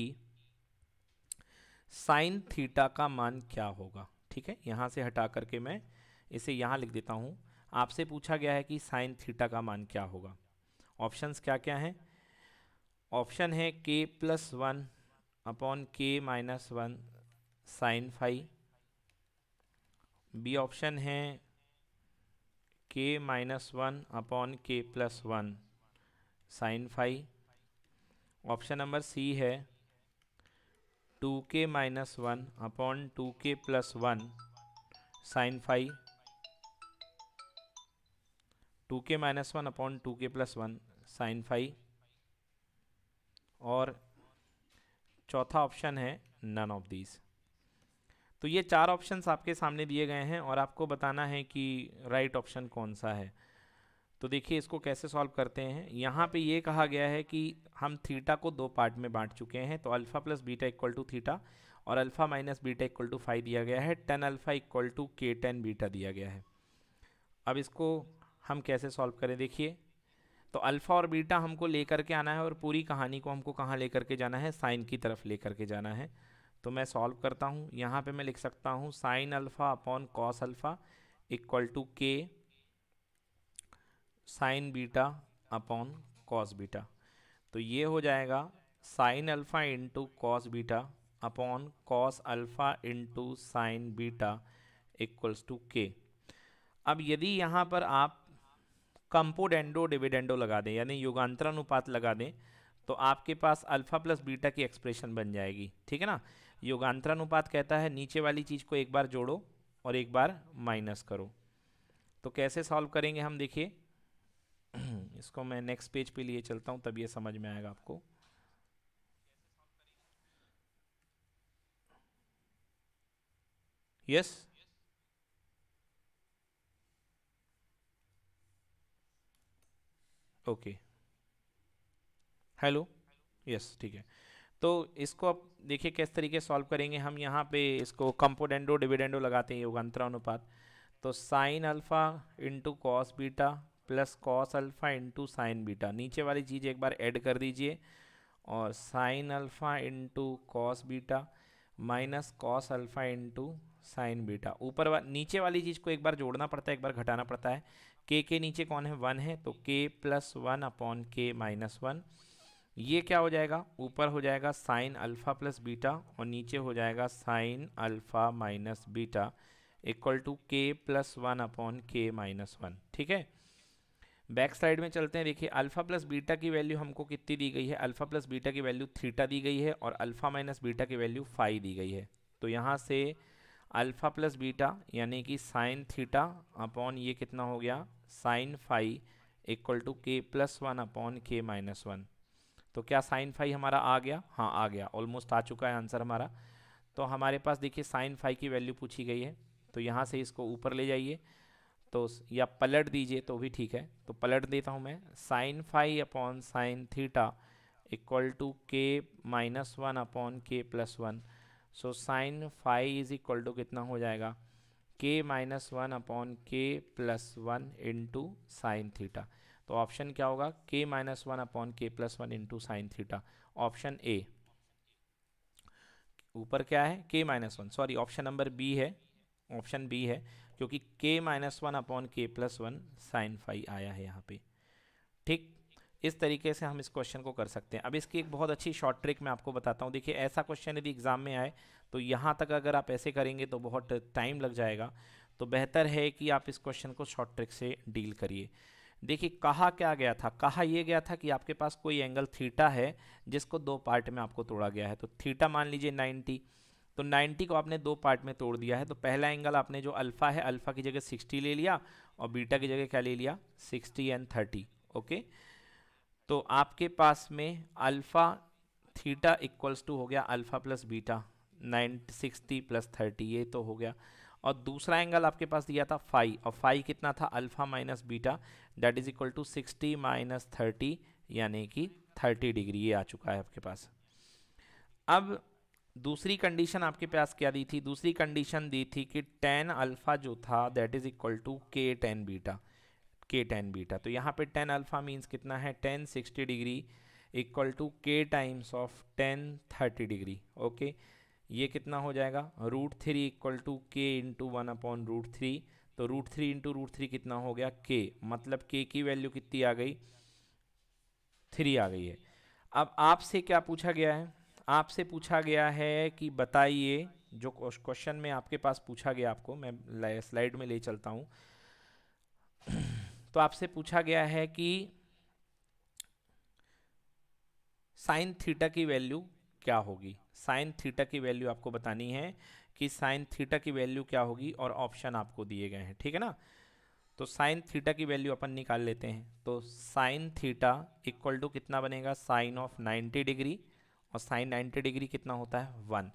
साइन थीटा का मान क्या होगा ठीक है यहाँ से हटा करके मैं इसे यहाँ लिख देता हूँ आपसे पूछा गया है कि साइन थीटा का मान क्या होगा ऑप्शंस क्या क्या हैं ऑप्शन है के प्लस वन अपॉन के minus one sine phi B option है के माइनस वन अपॉन के plus one sine phi option number C है two K minus one upon two के plus one sine phi two K minus one upon two के plus one sine five और चौथा option है none of these तो ये चार options आपके सामने दिए गए हैं और आपको बताना है कि राइट ऑप्शन कौन सा है तो देखिए इसको कैसे सॉल्व करते हैं यहाँ पे ये कहा गया है कि हम थीटा को दो पार्ट में बांट चुके हैं तो alpha plus beta equal to theta और alpha minus beta equal to phi दिया गया है tan alpha equal to K tan beta दिया गया है अब इसको हम कैसे सॉल्व करें देखिए तो अल्फ़ा और बीटा हमको लेकर के आना है और पूरी कहानी को हमको कहाँ ले करके जाना है साइन की तरफ ले के जाना है तो मैं सॉल्व करता हूँ यहाँ पे मैं लिख सकता हूँ sine alpha upon cos alpha equal to K sine beta upon cos beta तो ये हो जाएगा sine alpha into cos beta upon cos alpha into sine beta equals to K अब यदि यहाँ पर आप कंपोडेंडो डिविडेंडो लगा दें यानी युगांतरानुपात लगा दें तो आपके पास अल्फ़ा प्लस बीटा की एक्सप्रेशन बन जाएगी ठीक है ना योगांतरानुपात कहता है नीचे वाली चीज़ को एक बार जोड़ो और एक बार माइनस करो तो कैसे सॉल्व करेंगे हम देखिए इसको मैं नेक्स्ट पेज पे लिए चलता हूँ तब ये समझ में आएगा आपको yes yes? Okay hello yes ठीक है तो इसको आप देखिए किस तरीके सॉल्व करेंगे हम यहाँ पे इसको कंपोडेंडो डिविडेंडो लगाते हैं योगांतरा अनुपात तो sine alpha into cos beta plus cos alpha into sine beta नीचे वाली चीज़ एक बार ऐड कर दीजिए और sine alpha into cos beta minus cos alpha into sine beta ऊपर वा, नीचे वाली चीज़ को एक बार जोड़ना पड़ता है एक बार घटाना पड़ता है के के नीचे कौन है वन है तो के प्लस वन अपॉन के माइनस वन ये क्या हो जाएगा ऊपर हो जाएगा साइन अल्फ़ा प्लस बीटा और नीचे हो जाएगा sine alpha minus beta equal to के प्लस वन अपॉन के माइनस वन ठीक है बैक साइड में चलते हैं देखिए अल्फ़ा प्लस बीटा की वैल्यू हमको कितनी दी गई है अल्फ़ा प्लस बीटा की वैल्यू थीटा दी गई है और अल्फ़ा माइनस बीटा की वैल्यू फाइव दी गई है तो यहाँ से अल्फ़ा प्लस बीटा यानी कि साइन थीटा अपॉन ये कितना हो गया साइन फाइव इक्वल टू के प्लस वन अपॉन के माइनस वन तो क्या साइन फाइव हमारा आ गया हाँ आ गया ऑलमोस्ट आ चुका है आंसर हमारा तो हमारे पास देखिए साइन फाइव की वैल्यू पूछी गई है तो यहाँ से इसको ऊपर ले जाइए तो या पलट दीजिए तो भी ठीक है तो पलट देता हूँ मैं sine phi upon sine theta equal to K minus one upon के plus one so sine five is equal to कितना हो जाएगा के माइनस वन अपॉन के plus one into sine theta तो ऑप्शन क्या होगा के माइनस वन अपॉन के plus one into sine theta option A ऊपर क्या है के minus one sorry option number B है ऑप्शन बी है क्योंकि के माइनस वन अपॉन के प्लस वन साइन फाइव आया है यहाँ पे ठीक इस तरीके से हम इस क्वेश्चन को कर सकते हैं अब इसकी एक बहुत अच्छी शॉर्ट ट्रिक मैं आपको बताता हूँ देखिए ऐसा क्वेश्चन यदि एग्ज़ाम में आए तो यहाँ तक अगर आप ऐसे करेंगे तो बहुत टाइम लग जाएगा तो बेहतर है कि आप इस क्वेश्चन को शॉर्ट ट्रिक से डील करिए देखिए कहा क्या गया था कहा यह गया था कि आपके पास कोई एंगल थीटा है जिसको दो पार्ट में आपको तोड़ा गया है तो थीटा मान लीजिए 90 तो 90 को आपने दो पार्ट में तोड़ दिया है तो पहला एंगल आपने जो अल्फ़ा है अल्फ़ा की जगह 60 ले लिया और बीटा की जगह क्या ले लिया 60 एंड 30 ओके तो आपके पास में अल्फ़ा थीटा इक्वल्स टू हो गया alpha plus beta nine sixty plus thirty ये तो हो गया और दूसरा एंगल आपके पास दिया था फाइव और फाइव कितना था alpha minus beta that is equal to sixty minus thirty यानी कि थर्टी डिग्री ये आ चुका है आपके पास अब दूसरी कंडीशन आपके पास क्या दी थी दूसरी कंडीशन दी थी कि टेन अल्फा जो था that is equal to K tan beta K tan beta तो यहाँ पे टेन अल्फा मीन्स कितना है tan sixty degree equal to K times of tan thirty degree okay ये कितना हो जाएगा root three equal to K into one upon root three तो root three into root three कितना हो गया के मतलब के की वैल्यू कितनी आ गई थ्री आ गई है अब आपसे क्या पूछा गया है आपसे पूछा गया है कि बताइए जो क्वेश्चन में आपके पास पूछा गया आपको मैं स्लाइड में ले चलता हूँ तो आपसे पूछा गया है कि साइन थीटा की वैल्यू क्या होगी साइन थीटा की वैल्यू आपको बतानी है कि साइन थीटा की वैल्यू क्या होगी और ऑप्शन आपको दिए गए हैं ठीक है ना तो साइन थीटा की वैल्यू अपन निकाल लेते हैं तो साइन थीटा इक्वल टू कितना बनेगा साइन ऑफ 90 डिग्री और साइन 90 डिग्री कितना होता है वन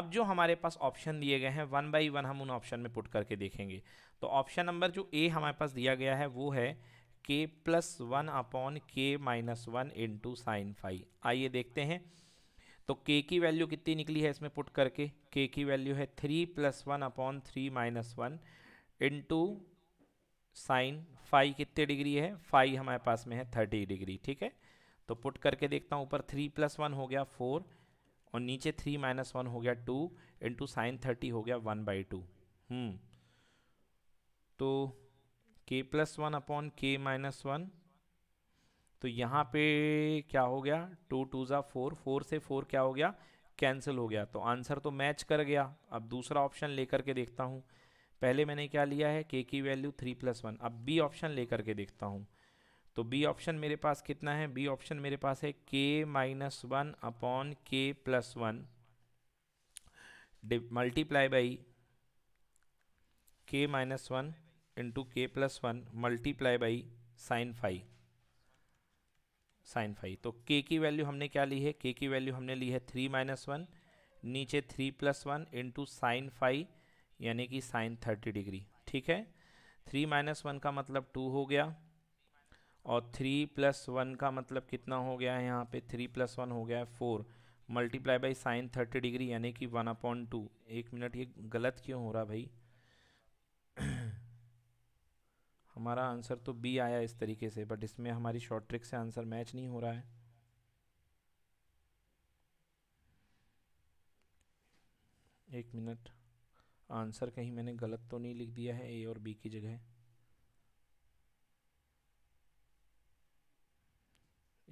अब जो हमारे पास ऑप्शन दिए गए हैं वन बाई वन हम उन ऑप्शन में पुट करके देखेंगे तो ऑप्शन नंबर जो ए हमारे पास दिया गया है वो है के प्लस वन अपॉन के minus one into sine phi आइए देखते हैं तो के की वैल्यू कितनी निकली है इसमें पुट करके के की वैल्यू है three plus one upon three minus one into sine phi कितने डिग्री है फाइव हमारे पास में है थर्टी डिग्री ठीक है तो पुट करके देखता हूँ ऊपर थ्री प्लस वन हो गया फोर और नीचे थ्री माइनस वन हो गया टू इंटू साइन थर्टी हो गया वन बाई टू तो के प्लस वन अपॉन के माइनस वन तो यहाँ पे क्या हो गया टू टू ज़ा फोर फोर से फोर क्या हो गया कैंसिल हो गया तो आंसर तो मैच कर गया अब दूसरा ऑप्शन लेकर के देखता हूँ पहले मैंने क्या लिया है के की वैल्यू थ्री प्लस वन अब बी ऑप्शन लेकर के देखता हूँ तो बी ऑप्शन मेरे पास कितना है बी ऑप्शन मेरे पास है के माइनस वन अपॉन के plus one multiply by k minus one into k plus one multiply by sine five sine five तो के की वैल्यू हमने क्या ली है के की वैल्यू हमने ली है थ्री माइनस वन नीचे three plus one into sine five यानी कि साइन थर्टी डिग्री ठीक है थ्री माइनस वन का मतलब टू हो गया और थ्री प्लस वन का मतलब कितना हो गया है यहाँ पे थ्री प्लस वन हो गया है four multiply by sine thirty degree यानी कि वन अपॉइंट टू एक मिनट ये गलत क्यों हो रहा भाई हमारा आंसर तो बी आया इस तरीके से बट इसमें हमारी शॉर्ट ट्रिक से आंसर मैच नहीं हो रहा है एक मिनट आंसर कहीं मैंने गलत तो नहीं लिख दिया है ए और बी की जगह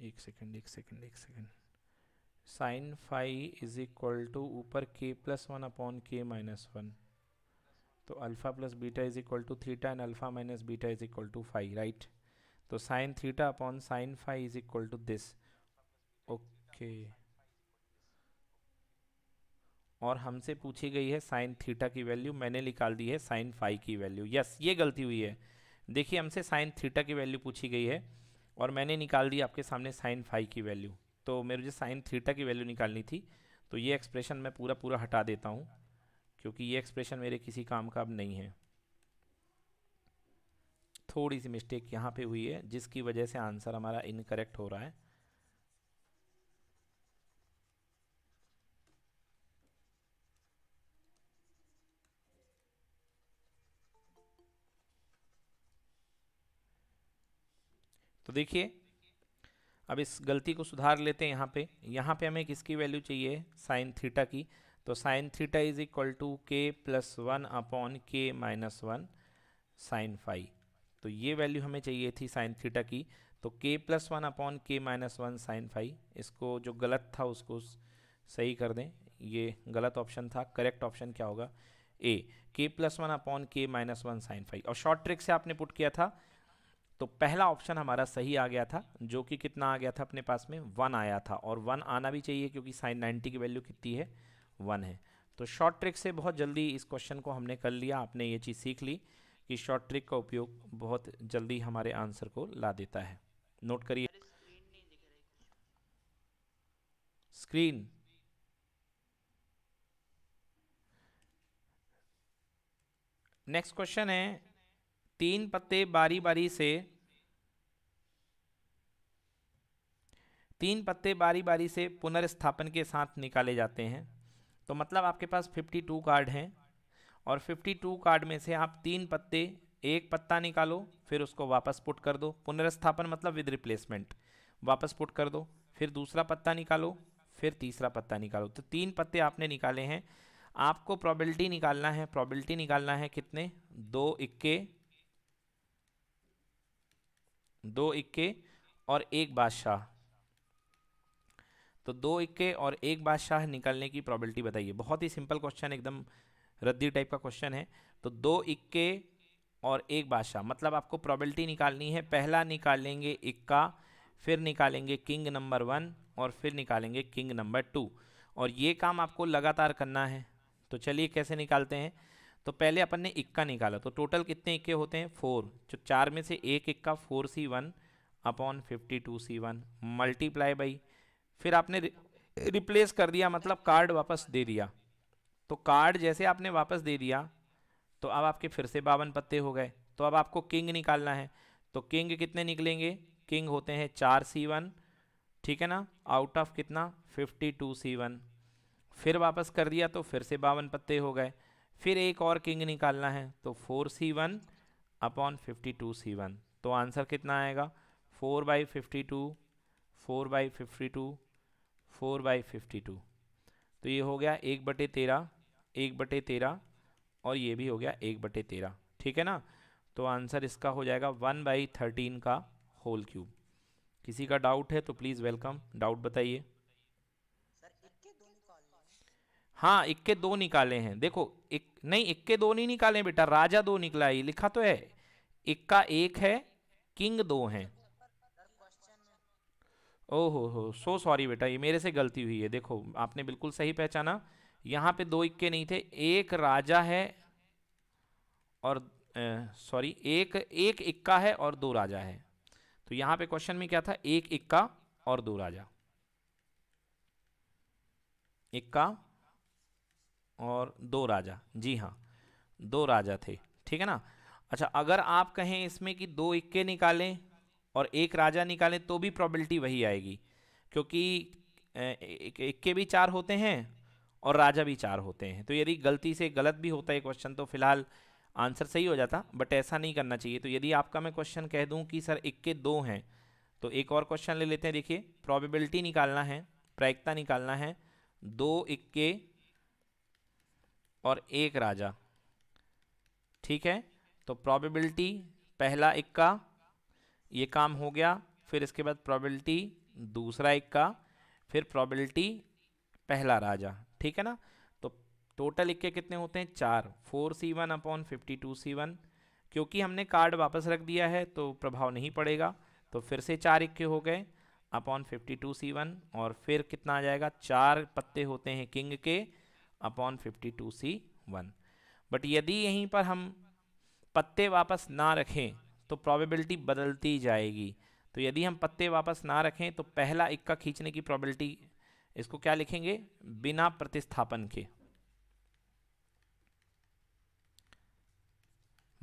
एक सेकंड एक सेकंड एक second sine five is equal to ऊपर के प्लस वन अपॉन के माइनस वन तो alpha plus beta is equal to theta and alpha minus beta is equal to five right तो sine theta upon sine five is equal to this okay और हमसे पूछी गई है sign theta की value मैंने निकाल दी है साइन फाइव की वैल्यू यस ये गलती हुई है देखिए हमसे साइन थीटा की वैल्यू पूछी गई है और मैंने निकाल दी आपके सामने साइन फाइव की वैल्यू तो मेरे जो साइन थीटा की वैल्यू निकालनी थी तो ये एक्सप्रेशन मैं पूरा पूरा हटा देता हूँ क्योंकि ये एक्सप्रेशन मेरे किसी काम का अब नहीं है थोड़ी सी मिस्टेक यहाँ पे हुई है जिसकी वजह से आंसर हमारा इनकरेक्ट हो रहा है तो देखिए अब इस गलती को सुधार लेते हैं यहाँ पे यहाँ पे हमें किसकी वैल्यू चाहिए साइन थीटा की तो sine theta is equal to के प्लस वन अपॉन के माइनस वन साइन फाइव तो ये वैल्यू हमें चाहिए थी साइन थीटा की तो के प्लस वन अपॉन के माइनस वन साइन फाइव इसको जो गलत था उसको सही कर दें ये गलत ऑप्शन था करेक्ट ऑप्शन क्या होगा ए के प्लस वन अपॉन के माइनस वन साइन फाइव और शॉर्ट ट्रिक से आपने पुट किया था तो पहला ऑप्शन हमारा सही आ गया था जो कि कितना आ गया था अपने पास में वन आया था और वन आना भी चाहिए क्योंकि साइन नाइन्टी की वैल्यू कितनी है वन है तो शॉर्ट ट्रिक से बहुत जल्दी इस क्वेश्चन को हमने कर लिया आपने ये चीज़ सीख ली कि शॉर्ट ट्रिक का उपयोग बहुत जल्दी हमारे आंसर को ला देता है नोट करिए स्क्रीन नेक्स्ट क्वेश्चन है तीन पत्ते बारी बारी से तीन पत्ते बारी बारी से पुनर्स्थापन के साथ निकाले जाते हैं तो मतलब आपके पास 52 कार्ड हैं और 52 कार्ड में से आप तीन पत्ते एक पत्ता निकालो फिर उसको वापस पुट कर दो पुनर्स्थापन मतलब विद रिप्लेसमेंट वापस पुट कर दो फिर दूसरा पत्ता निकालो फिर तीसरा पत्ता निकालो तो तीन पत्ते आपने निकाले हैं आपको प्रॉबिलिटी निकालना है प्रॉबिलिटी निकालना है कितने दो इक्के दो इक्के और एक बादशाह तो दो इक्के और एक बादशाह निकलने की प्रॉबिलिटी बताइए बहुत ही सिंपल क्वेश्चन एकदम रद्दी टाइप का क्वेश्चन है तो दो इक्के और एक बादशाह मतलब आपको प्रॉबिलिटी निकालनी है पहला निकालेंगे इक्का फिर निकालेंगे किंग नंबर वन और फिर निकालेंगे किंग नंबर टू और ये काम आपको लगातार करना है तो चलिए कैसे निकालते हैं तो पहले अपन ने इक्का निकाला तो टोटल कितने इक्के होते हैं फोर तो चार में से एक इक्का four C one upon fifty two C one multiply by फिर आपने रिप्लेस कर दिया मतलब कार्ड वापस दे दिया तो कार्ड जैसे आपने वापस दे दिया तो अब आपके फिर से बावन पत्ते हो गए तो अब आपको किंग निकालना है तो किंग कितने निकलेंगे किंग होते हैं चार सी वन ठीक है ना आउट ऑफ कितना फिफ्टी टू सी वन फिर वापस कर दिया तो फिर से बावन पत्ते हो गए फिर एक और किंग निकालना है तो four C one upon fifty two C one तो आंसर कितना आएगा four by fifty two four by fifty two four by fifty two तो ये हो गया एक बटे तेरह एक बटे तेरह और ये भी हो गया एक बटे तेरह ठीक है ना तो आंसर इसका हो जाएगा वन बाई थर्टीन का होल क्यूब किसी का डाउट है तो प्लीज़ वेलकम डाउट बताइए हाँ इक्के दो निकाले हैं देखो एक नहीं इक्के दो नहीं निकाले बेटा राजा दो निकला ये लिखा तो है इक्का एक है किंग दो हैं ओहो हो सो सॉरी बेटा ये मेरे से गलती हुई है देखो आपने बिल्कुल सही पहचाना यहाँ पे दो इक्के नहीं थे एक राजा है और सॉरी एक एक इक्का है और दो राजा है तो यहाँ पे क्वेश्चन में क्या था एक इक्का और दो राजा इक्का और दो राजा जी हाँ दो राजा थे ठीक है ना अच्छा अगर आप कहें इसमें कि दो इक्के निकालें और एक राजा निकालें तो भी प्रॉबिलिटी वही आएगी क्योंकि एक, एक के भी चार होते हैं और राजा भी चार होते हैं तो यदि गलती से गलत भी होता है क्वेश्चन तो फिलहाल आंसर सही हो जाता बट ऐसा नहीं करना चाहिए तो यदि आपका मैं क्वेश्चन कह दूं कि सर इक्के दो हैं तो एक और क्वेश्चन ले लेते हैं देखिए प्रोबेबिलिटी निकालना है प्रायिकता निकालना है दो इक्के और एक राजा ठीक है तो प्रोबेबिलिटी पहला इक्का ये काम हो गया फिर इसके बाद प्रॉबिलिटी दूसरा एक का फिर प्रॉबिलिटी पहला राजा ठीक है ना तो टोटल इक्के कितने होते हैं चार four C one upon fifty two C one क्योंकि हमने कार्ड वापस रख दिया है तो प्रभाव नहीं पड़ेगा तो फिर से चार इक्के हो गए upon fifty two C one और फिर कितना आ जाएगा चार पत्ते होते हैं किंग के upon fifty two C one but यदि यहीं पर हम पत्ते वापस ना रखें तो प्रॉबिलिटी बदलती जाएगी तो यदि हम पत्ते वापस ना रखें तो पहला इक्का खींचने की प्रॉबिलिटी इसको क्या लिखेंगे बिना प्रतिस्थापन के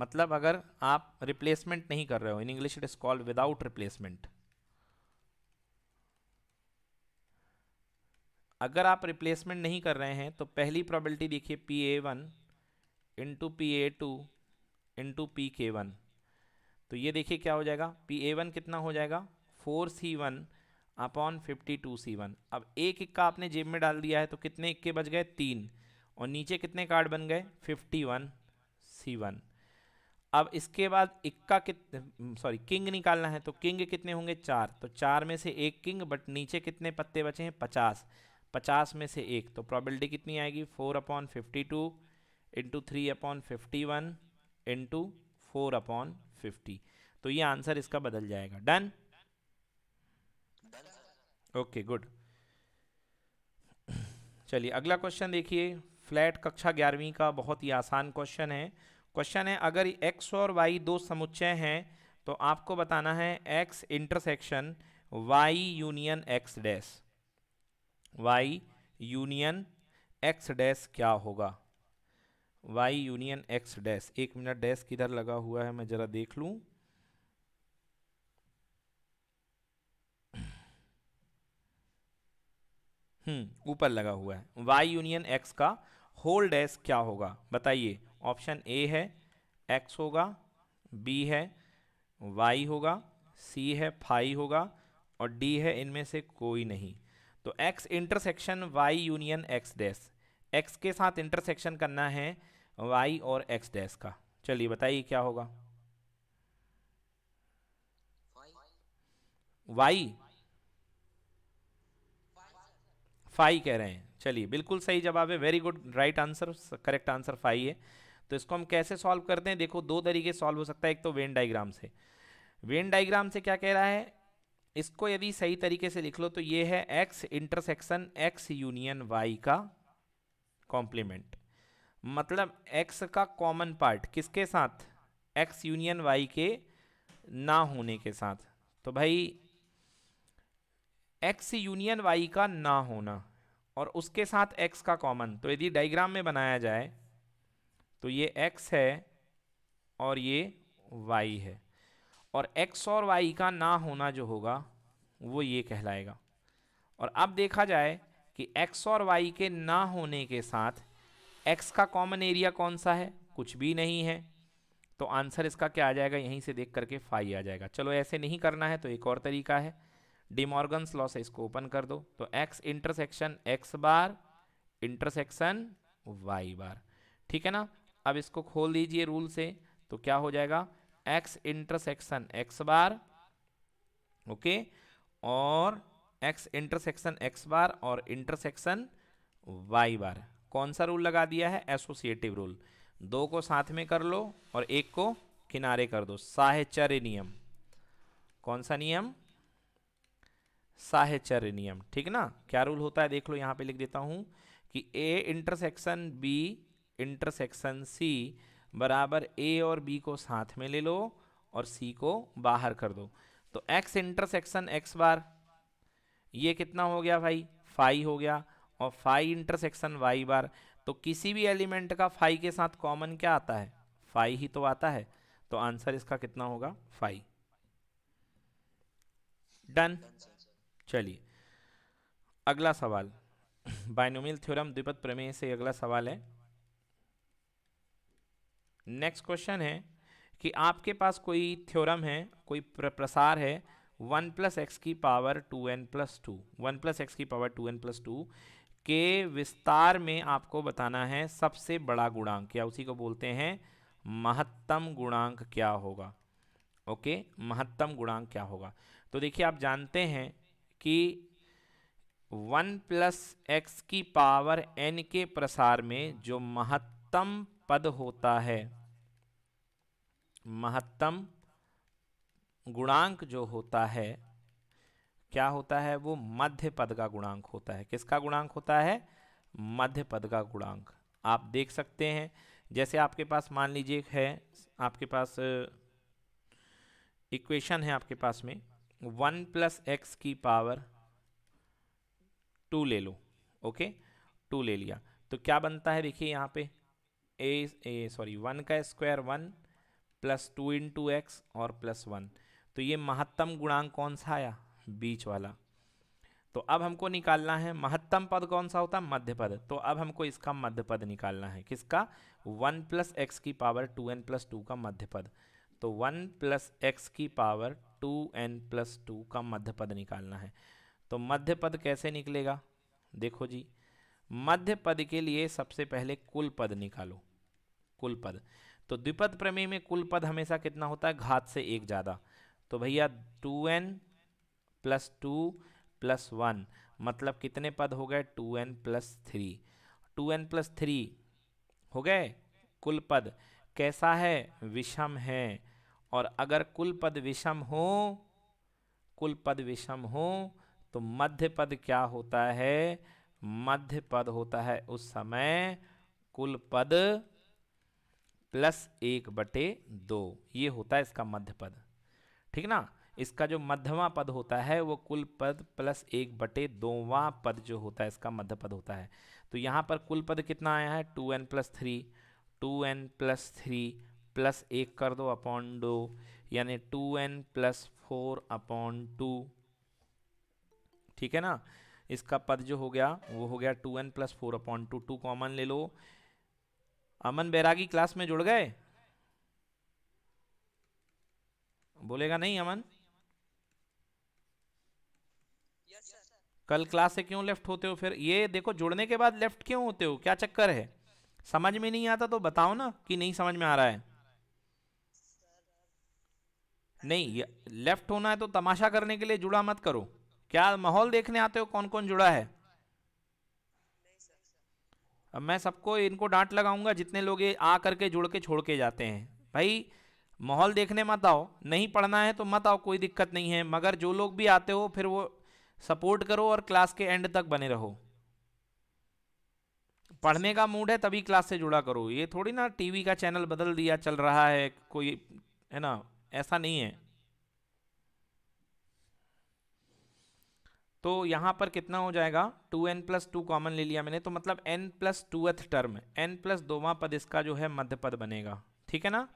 मतलब अगर आप रिप्लेसमेंट नहीं कर रहे हो in English it is called without replacement अगर आप रिप्लेसमेंट नहीं कर रहे हैं तो पहली प्रॉबिलिटी देखिए P A one into P A two into P K one तो ये देखिए क्या हो जाएगा पी ए वन कितना हो जाएगा four C one upon fifty two C one अब एक इक्का आपने जेब में डाल दिया है तो कितने इक्के बच गए तीन और नीचे कितने कार्ड बन गए फिफ्टी वन सी वन अब इसके बाद इक्का कित सॉरी किंग निकालना है तो किंग कितने होंगे चार तो चार में से एक किंग बट नीचे कितने पत्ते बचे हैं पचास पचास में से एक तो प्रॉबिलिटी कितनी आएगी four upon fifty two into three upon fifty one into four upon fifty तो ये आंसर इसका बदल जाएगा डन ओके गुड चलिए अगला क्वेश्चन देखिए फ्लैट कक्षा ग्यारहवीं का बहुत ही आसान क्वेश्चन है क्वेश्चन है अगर एक्स और वाई दो समुच्चय हैं तो आपको बताना है x intersection y union x dash y union x dash क्या होगा वाई यूनियन एक्स डैश एक मिनट डैश किधर लगा हुआ है मैं ज़रा देख लूँ हम्म ऊपर लगा हुआ है वाई यूनियन एक्स का होल डैश क्या होगा बताइए ऑप्शन ए है एक्स होगा बी है वाई होगा सी है फाई होगा और डी है इनमें से कोई नहीं तो x intersection y union x dash x के साथ इंटरसेक्शन करना है वाई और एक्स डैश का चलिए बताइए क्या होगा वाई फाई कह रहे हैं चलिए बिल्कुल सही जवाब है very good right answer correct answer phi है तो इसको हम कैसे सॉल्व करते हैं देखो दो तरीके सॉल्व हो सकता है एक तो वेन डाइग्राम से वेन डाइग्राम से क्या कह रहा है इसको यदि सही तरीके से लिख लो तो ये है x intersection x union y का कॉम्प्लीमेंट मतलब x का कॉमन पार्ट किसके साथ x यूनियन y के ना होने के साथ तो भाई x यूनियन y का ना होना और उसके साथ x का कॉमन तो यदि डायग्राम में बनाया जाए तो ये x है और ये y है और x और y का ना होना जो होगा वो ये कहलाएगा और अब देखा जाए कि x और y के ना होने के साथ एक्स का कॉमन एरिया कौन सा है कुछ भी नहीं है तो आंसर इसका क्या आ जाएगा यहीं से देख करके फाइव आ जाएगा चलो ऐसे नहीं करना है तो एक और तरीका है डिमॉर्गन्स लॉ से इसको ओपन कर दो तो x intersection x bar intersection y bar ठीक है ना अब इसको खोल दीजिए रूल से तो क्या हो जाएगा x intersection x bar okay और एक्स इंटरसेक्शन एक्स बार और इंटरसेक्शन वाई बार कौन सा रूल लगा दिया है एसोसिएटिव रूल दो को साथ में कर लो और एक को किनारे कर दो साहचर्य नियम कौन सा नियम साहचर्य नियम ठीक ना क्या रूल होता है देख लो यहां पे लिख देता हूं कि A intersection B intersection C बराबर ए और बी को साथ में ले लो और सी को बाहर कर दो तो एक्स इंटरसेक्शन एक्स बार ये कितना हो गया भाई फाइव हो गया और फाइव इंटरसेक्शन वाई बार तो किसी भी एलिमेंट का फाइव के साथ कॉमन क्या आता है फाइव ही तो आता है तो आंसर इसका कितना होगा फाइव डन चलिए अगला सवाल बाइनोमियल थ्योरम द्विपद प्रमेय से अगला सवाल है नेक्स्ट क्वेश्चन है कि आपके पास कोई थ्योरम है कोई प्र, प्रसार है वन प्लस एक्स की power two n plus two one plus x की power two n plus two के विस्तार में आपको बताना है सबसे बड़ा गुणांक या उसी को बोलते हैं महत्तम गुणांक क्या होगा ओके महत्तम गुणांक क्या होगा तो देखिए आप जानते हैं कि वन प्लस एक्स की पावर एन के प्रसार में जो महत्तम पद होता है महत्तम गुणांक जो होता है क्या होता है वो मध्य पद का गुणांक होता है किसका गुणांक होता है मध्य पद का गुणांक आप देख सकते हैं जैसे आपके पास मान लीजिए है आपके पास इक्वेशन है आपके पास में वन प्लस एक्स की पावर टू ले लो ओके टू ले लिया तो क्या बनता है देखिए यहाँ पे ए ए सॉरी वन का square one plus two into x और प्लस वन तो ये महत्तम गुणांक कौन सा आया बीच वाला तो अब हमको निकालना है महत्तम पद कौन सा होता है मध्य पद तो अब हमको इसका मध्य पद निकालना है किसका वन प्लस एक्स की power two n plus two का मध्य पद तो वन प्लस एक्स की power two n plus two का मध्य पद निकालना है तो मध्य पद कैसे निकलेगा देखो जी मध्य पद के लिए सबसे पहले कुल पद निकालो कुल पद तो द्विपद प्रमेय में कुल पद हमेशा कितना होता है घात से एक ज़्यादा तो भैया two n plus two plus one मतलब कितने पद हो गए two n plus three two n plus three हो गए कुल पद कैसा है विषम है और अगर कुल पद विषम हो कुल पद विषम हो तो मध्य पद क्या होता है मध्य पद होता है उस समय कुल पद प्लस एक बटे दो ये होता है इसका मध्य पद ठीक ना इसका जो मध्यमा पद होता है वो कुल पद प्लस एक बटे दोवा पद जो होता है इसका मध्य पद होता है तो यहाँ पर कुल पद कितना आया है two n plus three two n plus three plus एक कर दो अपॉन दो यानी two n plus four upon two ठीक है ना इसका पद जो हो गया वो हो गया two n plus four upon two two common ले लो अमन बैरागी क्लास में जुड़ गए बोलेगा नहीं अमन कल क्लास से क्यों लेफ्ट होते हो फिर ये देखो जुड़ने के बाद लेफ्ट क्यों होते हो क्या चक्कर है समझ में नहीं आता तो बताओ ना कि नहीं समझ में आ रहा है नहीं लेफ्ट होना है तो तमाशा करने के लिए जुड़ा मत करो क्या माहौल देखने आते हो कौन कौन जुड़ा है अब मैं सबको इनको डांट लगाऊंगा जितने लोग ये आ करके जुड़ के छोड़ के जाते हैं भाई माहौल देखने मत आओ नहीं पढ़ना है तो मत आओ कोई दिक्कत नहीं है मगर जो लोग भी आते हो फिर वो सपोर्ट करो और क्लास के एंड तक बने रहो पढ़ने का मूड है तभी क्लास से जुड़ा करो ये थोड़ी ना टीवी का चैनल बदल दिया चल रहा है कोई है ना ऐसा नहीं है तो यहां पर कितना हो जाएगा two n plus two common ले लिया मैंने तो मतलब n plus twoth term n plus दोवा पद इसका जो है मध्य पद बनेगा ठीक है ना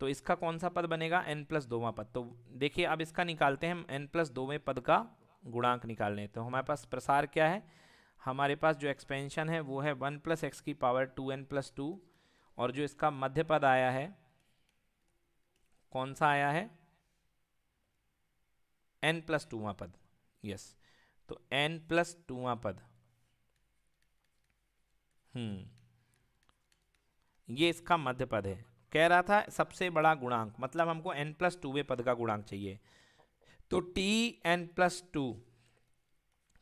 तो इसका कौन सा पद बनेगा एन प्लस दोवा पद तो देखिए अब इसका निकालते हैं एन प्लस दोवें पद का गुणांक निकालने तो हमारे पास प्रसार क्या है हमारे पास जो एक्सपेंशन है वो है वन प्लस एक्स की power two n plus two और जो इसका मध्य पद आया है कौन सा आया है एन प्लस टूवा पद यस तो एन प्लस टूवा पद हम्म ये इसका मध्य पद है कह रहा था सबसे बड़ा गुणांक मतलब हमको एन प्लस टूवे पद का गुणांक चाहिए तो टी एन प्लस टू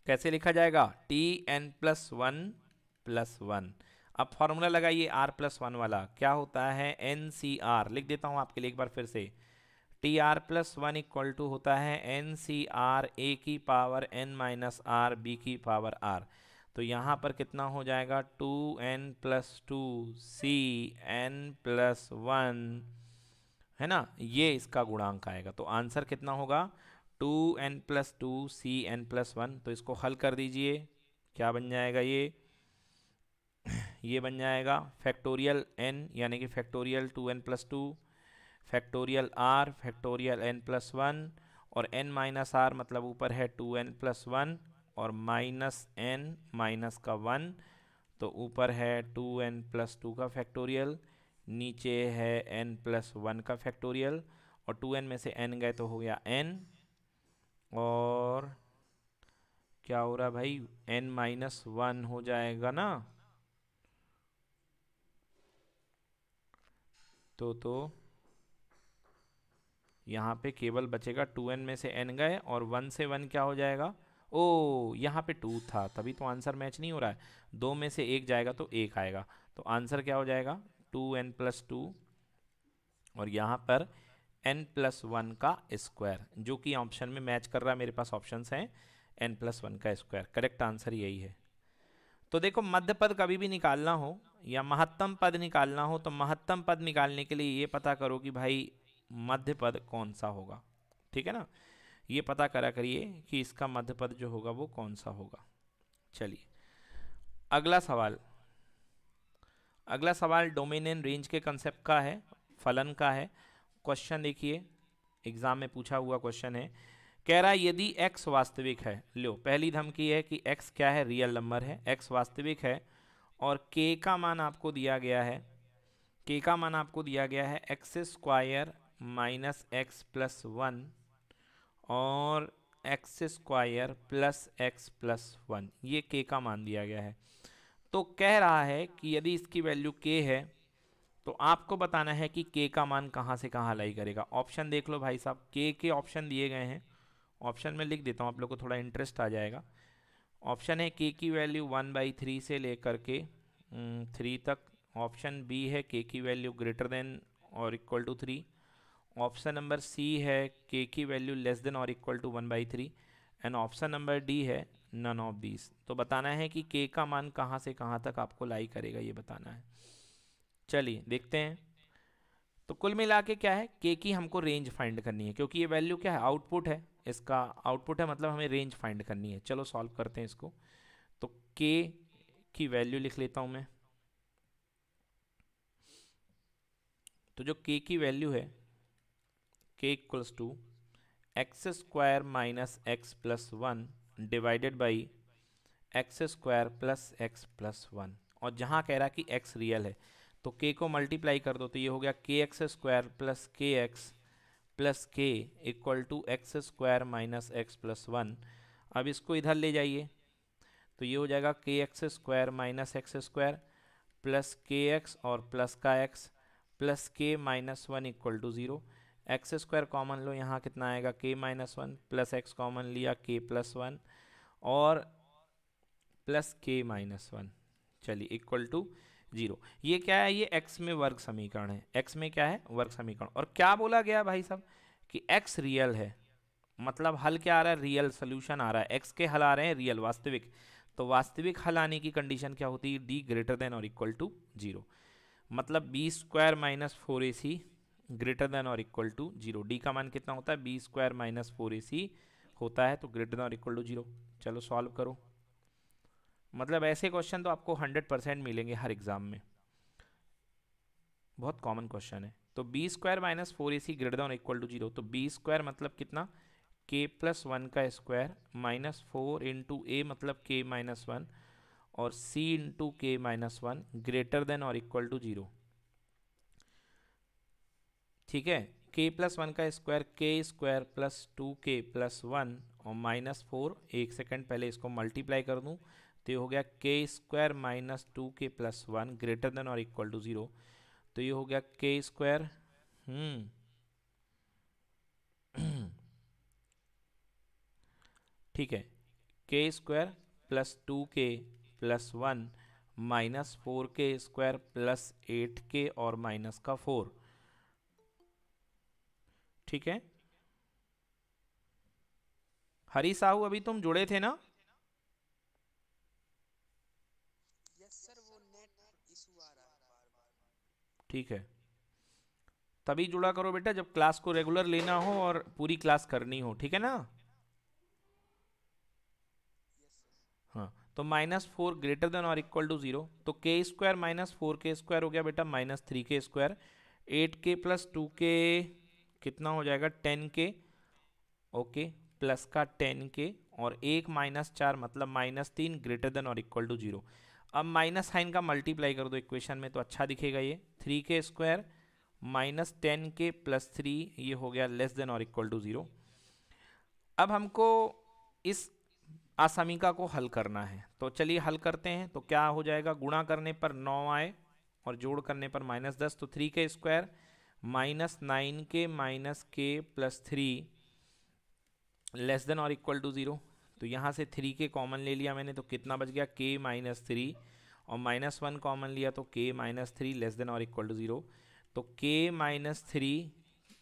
कैसे लिखा जाएगा T n plus one plus one अब फॉर्मूला लगाइए आर प्लस वन वाला क्या होता है एन सी आर लिख देता हूँ आपके लिए एक बार फिर से T are plus one equal to होता है एन सी आर ए की power N minus R B की पावर आर तो यहाँ पर कितना हो जाएगा two n plus two C n plus one है ना ये इसका गुणांक आएगा तो आंसर कितना होगा two n plus two C n plus one तो इसको हल कर दीजिए क्या बन जाएगा ये ये बन जाएगा फैक्टोरियल एन यानी कि factorial two n plus two factorial r factorial n plus one और एन माइनस आर मतलब ऊपर है टू एन प्लस वन और माइनस एन माइनस का वन तो ऊपर है टू एन प्लस टू का फैक्टोरियल नीचे है एन प्लस वन का फैक्टोरियल और टू एन में से एन गए तो हो गया एन और क्या हो रहा भाई एन माइनस वन हो जाएगा ना तो तो यहाँ पे केवल बचेगा टू एन में से एन गए और वन से वन क्या हो जाएगा ओ यहाँ पे टू था तभी तो आंसर मैच नहीं हो रहा है दो में से एक जाएगा तो एक आएगा तो आंसर क्या हो जाएगा टू एन प्लस टू और यहाँ पर एन प्लस वन का स्क्वायर जो कि ऑप्शन में मैच कर रहा है मेरे पास ऑप्शंस हैं एन प्लस वन का स्क्वायर करेक्ट आंसर यही है तो देखो मध्य पद कभी भी निकालना हो या महत्तम पद निकालना हो तो महत्तम पद निकालने के लिए ये पता करो कि भाई मध्य पद कौन सा होगा ठीक है ना ये पता करा करिए कि इसका मध्य पद जो होगा वो कौन सा होगा चलिए अगला सवाल अगला सवाल डोमेन एंड रेंज के कंसेप्ट का है फलन का है क्वेश्चन देखिए एग्जाम में पूछा हुआ क्वेश्चन है कह रहा है यदि x वास्तविक है लो पहली धमकी है कि x क्या है रियल नंबर है x वास्तविक है और k का मान आपको दिया गया है k का मान आपको दिया गया है x square minus x plus one और x square plus x plus one ये k का मान दिया गया है तो कह रहा है कि यदि इसकी वैल्यू k है तो आपको बताना है कि के का मान कहाँ से कहाँ लाई करेगा ऑप्शन देख लो भाई साहब के के ऑप्शन दिए गए हैं ऑप्शन में लिख देता हूँ आप लोग को थोड़ा इंटरेस्ट आ जाएगा ऑप्शन है के की वैल्यू वन बाई थ्री से लेकर के थ्री तक ऑप्शन बी है के की वैल्यू ग्रेटर देन और equal to three option number C है के की वैल्यू लेस देन और equal to one by three and option number D है नन ऑफ बीस तो बताना है कि के का मान कहाँ से कहाँ तक आपको लाई करेगा ये बताना है चलिए देखते हैं तो कुल मिला के क्या है के की हमको रेंज फाइंड करनी है क्योंकि ये वैल्यू क्या है आउटपुट है इसका आउटपुट है मतलब हमें रेंज फाइंड करनी है चलो सॉल्व करते हैं इसको तो के की वैल्यू लिख लेता हूं मैं तो जो के की वैल्यू है k equals to x square minus x plus one divided by x square plus x plus one और जहां कह रहा कि एक्स रियल है तो के को मल्टीप्लाई कर दो तो ये हो गया k x square plus k x plus k equal to x square minus x plus one अब इसको इधर ले जाइए तो ये हो जाएगा k x square minus x square plus k x और प्लस का x plus k minus one equal to zero x square common लो यहाँ कितना आएगा k minus one plus x common लिया के प्लस वन और प्लस के माइनस वन चलिए equal to zero ये क्या है ये एक्स में वर्ग समीकरण है एक्स में क्या है वर्ग समीकरण और क्या बोला गया भाई साहब कि एक्स रियल है मतलब हल क्या आ रहा है रियल सोल्यूशन आ रहा है एक्स के हल आ रहे हैं रियल वास्तविक तो वास्तविक हल आने की कंडीशन क्या होती है डी ग्रेटर देन और इक्वल टू जीरो मतलब बी स्क्वायर माइनस फोर ए सी ग्रेटर देन और इक्वल टू जीरो डी का मान कितना होता है बी स्क्वायर माइनस फोर ए सी होता है तो ग्रेटर देन और इक्वल टू जीरो चलो सॉल्व करो मतलब ऐसे क्वेश्चन तो आपको 100 परसेंट मिलेंगे हर एग्ज़ाम में बहुत कॉमन क्वेश्चन है तो b square minus four A c greater than equal to zero तो बी स्क्वायर मतलब कितना के प्लस वन का square minus four into a मतलब के माइनस वन और c into k minus one greater than और equal to zero ठीक है k plus one का square k square plus two के प्लस वन और minus four एक सेकेंड पहले इसको मल्टीप्लाई कर दूँ तो ये हो गया के स्क्वायर माइनस टू के प्लस वन ग्रेटर देन और इक्वल टू ज़ीरो तो ये हो गया के स्क्वायर हम्म ठीक है के स्क्वायर प्लस टू के plus one minus four K square plus eight K और माइनस का फोर ठीक है हरी साहू अभी तुम जुड़े थे ना ठीक है तभी जुड़ा करो बेटा जब क्लास को रेगुलर लेना हो और पूरी क्लास करनी हो ठीक है ना हाँ तो माइनस फोर ग्रेटर देन और इक्वल टू जीरो तो K square minus four K square हो गया बेटा minus three K square eight K plus two K कितना हो जाएगा टेन के ओके प्लस का टेन के और एक माइनस चार मतलब माइनस तीन ग्रेटर देन और इक्वल टू जीरो अब माइनस साइन का मल्टीप्लाई कर दो इक्वेशन में तो अच्छा दिखेगा ये three K square minus ten K plus three ये हो गया लेस देन और इक्वल टू ज़ीरो अब हमको इस आसामिका को हल करना है तो चलिए हल करते हैं तो क्या हो जाएगा गुणा करने पर नौ आए और जोड़ करने पर माइनस दस तो three K square minus nine K minus K plus three less than और इक्वल टू ज़ीरो तो यहाँ से थ्री के कॉमन ले लिया मैंने तो कितना बच गया के माइनस थ्री और माइनस वन कॉमन लिया तो K minus three less than और इक्वल टू ज़ीरो तो K minus three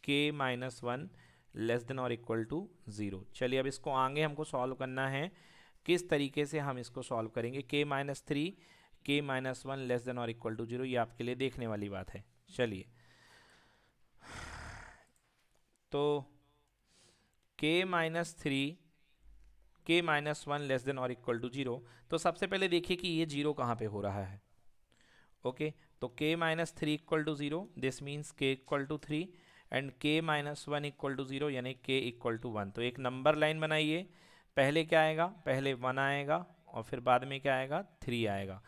K minus one less than और इक्वल टू ज़ीरो चलिए अब इसको आगे हमको सॉल्व करना है किस तरीके से हम इसको सॉल्व करेंगे K minus three K minus one less than और इक्वल टू जीरो ये आपके लिए देखने वाली बात है चलिए तो K minus three K minus one less than और इक्वल टू जीरो तो सबसे पहले देखिए कि ये जीरो कहाँ पे हो रहा है ओके तो K minus three equal to zero this means K equal to three and K minus one equal to zero यानी के इक्वल टू वन तो एक नंबर लाइन बनाइए पहले क्या आएगा पहले वन आएगा और फिर बाद में क्या आएगा थ्री आएगा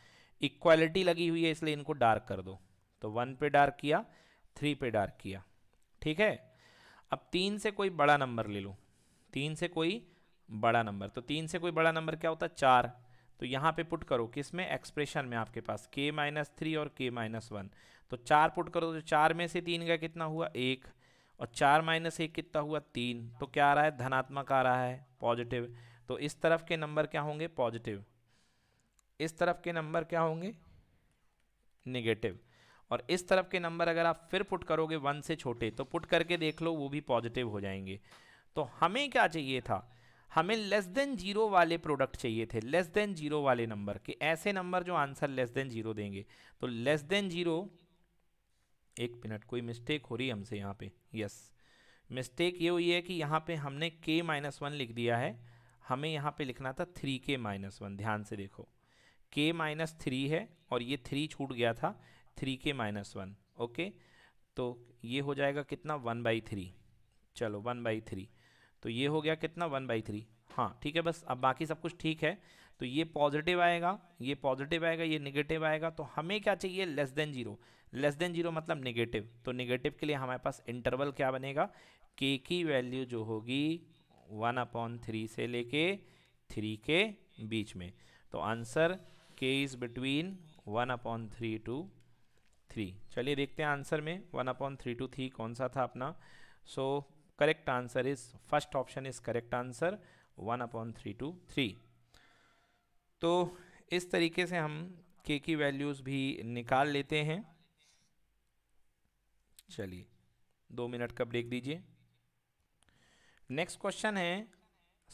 इक्वालिटी लगी हुई है इसलिए इनको डार्क कर दो तो वन पे डार्क किया थ्री पे डार्क किया ठीक है अब तीन से कोई बड़ा नंबर ले लो तीन से कोई बड़ा नंबर तो तीन से कोई बड़ा नंबर क्या होता है चार तो यहाँ पे पुट करो किस में एक्सप्रेशन में आपके पास के माइनस थ्री और के माइनस वन तो चार पुट करो तो चार में से तीन का कितना हुआ एक और चार माइनस एक कितना हुआ तीन तो क्या आ रहा है धनात्मक आ रहा है पॉजिटिव तो इस तरफ के नंबर क्या होंगे पॉजिटिव इस तरफ के नंबर क्या होंगे निगेटिव और इस तरफ के नंबर अगर आप फिर पुट करोगे वन से छोटे तो पुट करके देख लो वो भी पॉजिटिव हो जाएंगे तो हमें क्या चाहिए था हमें लेस देन जीरो वाले प्रोडक्ट चाहिए थे लेस देन जीरो वाले नंबर के ऐसे नंबर जो आंसर लेस देन जीरो देंगे तो लेस देन जीरो एक मिनट कोई मिस्टेक हो रही है हमसे यहाँ पे यस मिस्टेक ये हुई है कि यहाँ पे हमने के माइनस वन लिख दिया है हमें यहाँ पे लिखना था थ्री के माइनस वन ध्यान से देखो के माइनस थ्री है और ये थ्री छूट गया था three K minus one okay तो ये हो जाएगा कितना वन बाई थ्री चलो वन बाई थ्री तो ये हो गया कितना वन बाई थ्री हाँ ठीक है बस अब बाकी सब कुछ ठीक है तो ये पॉजिटिव आएगा ये पॉजिटिव आएगा ये निगेटिव आएगा तो हमें क्या चाहिए less than zero less than zero मतलब निगेटिव तो निगेटिव के लिए हमारे पास इंटरवल क्या बनेगा के की वैल्यू जो होगी वन अपॉन थ्री से लेके थ्री के बीच में तो answer K is between one upon three two three चलिए देखते हैं आंसर में one upon three two three कौन सा था अपना so so, correct answer is first option is correct answer one upon three two three तो इस तरीके से हम के की वैल्यूज भी निकाल लेते हैं चलिए दो मिनट का ब्रेक दीजिए नेक्स्ट क्वेश्चन है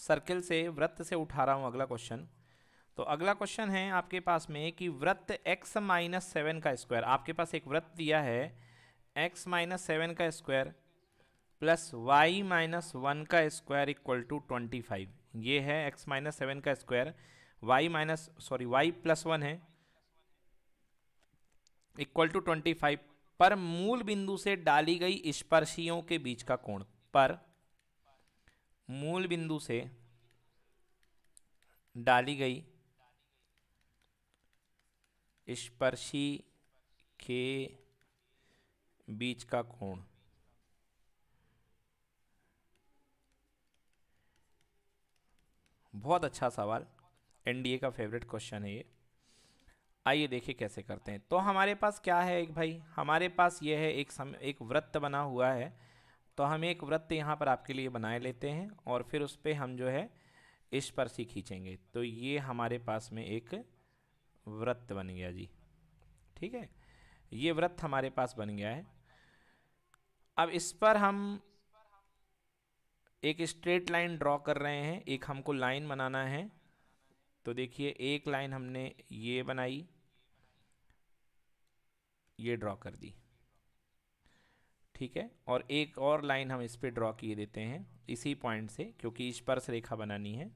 सर्किल से वृत्त से उठा रहा हूं अगला क्वेश्चन तो अगला क्वेश्चन है आपके पास में कि वृत्त x माइनस सेवन का स्क्वायर आपके पास एक वृत्त दिया है x माइनस सेवन का square plus Y minus one का square equal to twenty five ये है एक्स माइनस सेवन का square Y minus sorry Y plus one है इक्वल टू ट्वेंटी फाइव पर मूल बिंदु से डाली गई स्पर्शियों के बीच का कोण पर मूल बिंदु से डाली गई स्पर्शी के बीच का कोण बहुत अच्छा सवाल एनडीए का फेवरेट क्वेश्चन है ये आइए देखिए कैसे करते हैं तो हमारे पास क्या है एक भाई हमारे पास ये है एक सम एक वृत्त बना हुआ है तो हम एक वृत्त यहाँ पर आपके लिए बनाए लेते हैं और फिर उस पर हम जो है इस पर सी खींचेंगे तो ये हमारे पास में एक वृत्त बन गया जी ठीक है ये वृत्त हमारे पास बन गया है अब इस पर हम एक स्ट्रेट लाइन ड्रॉ कर रहे हैं एक हमको लाइन बनाना है तो देखिए एक लाइन हमने ये बनाई ये ड्रॉ कर दी ठीक है और एक और लाइन हम इस पर ड्रॉ किए देते हैं इसी पॉइंट से क्योंकि स्पर्श रेखा बनानी है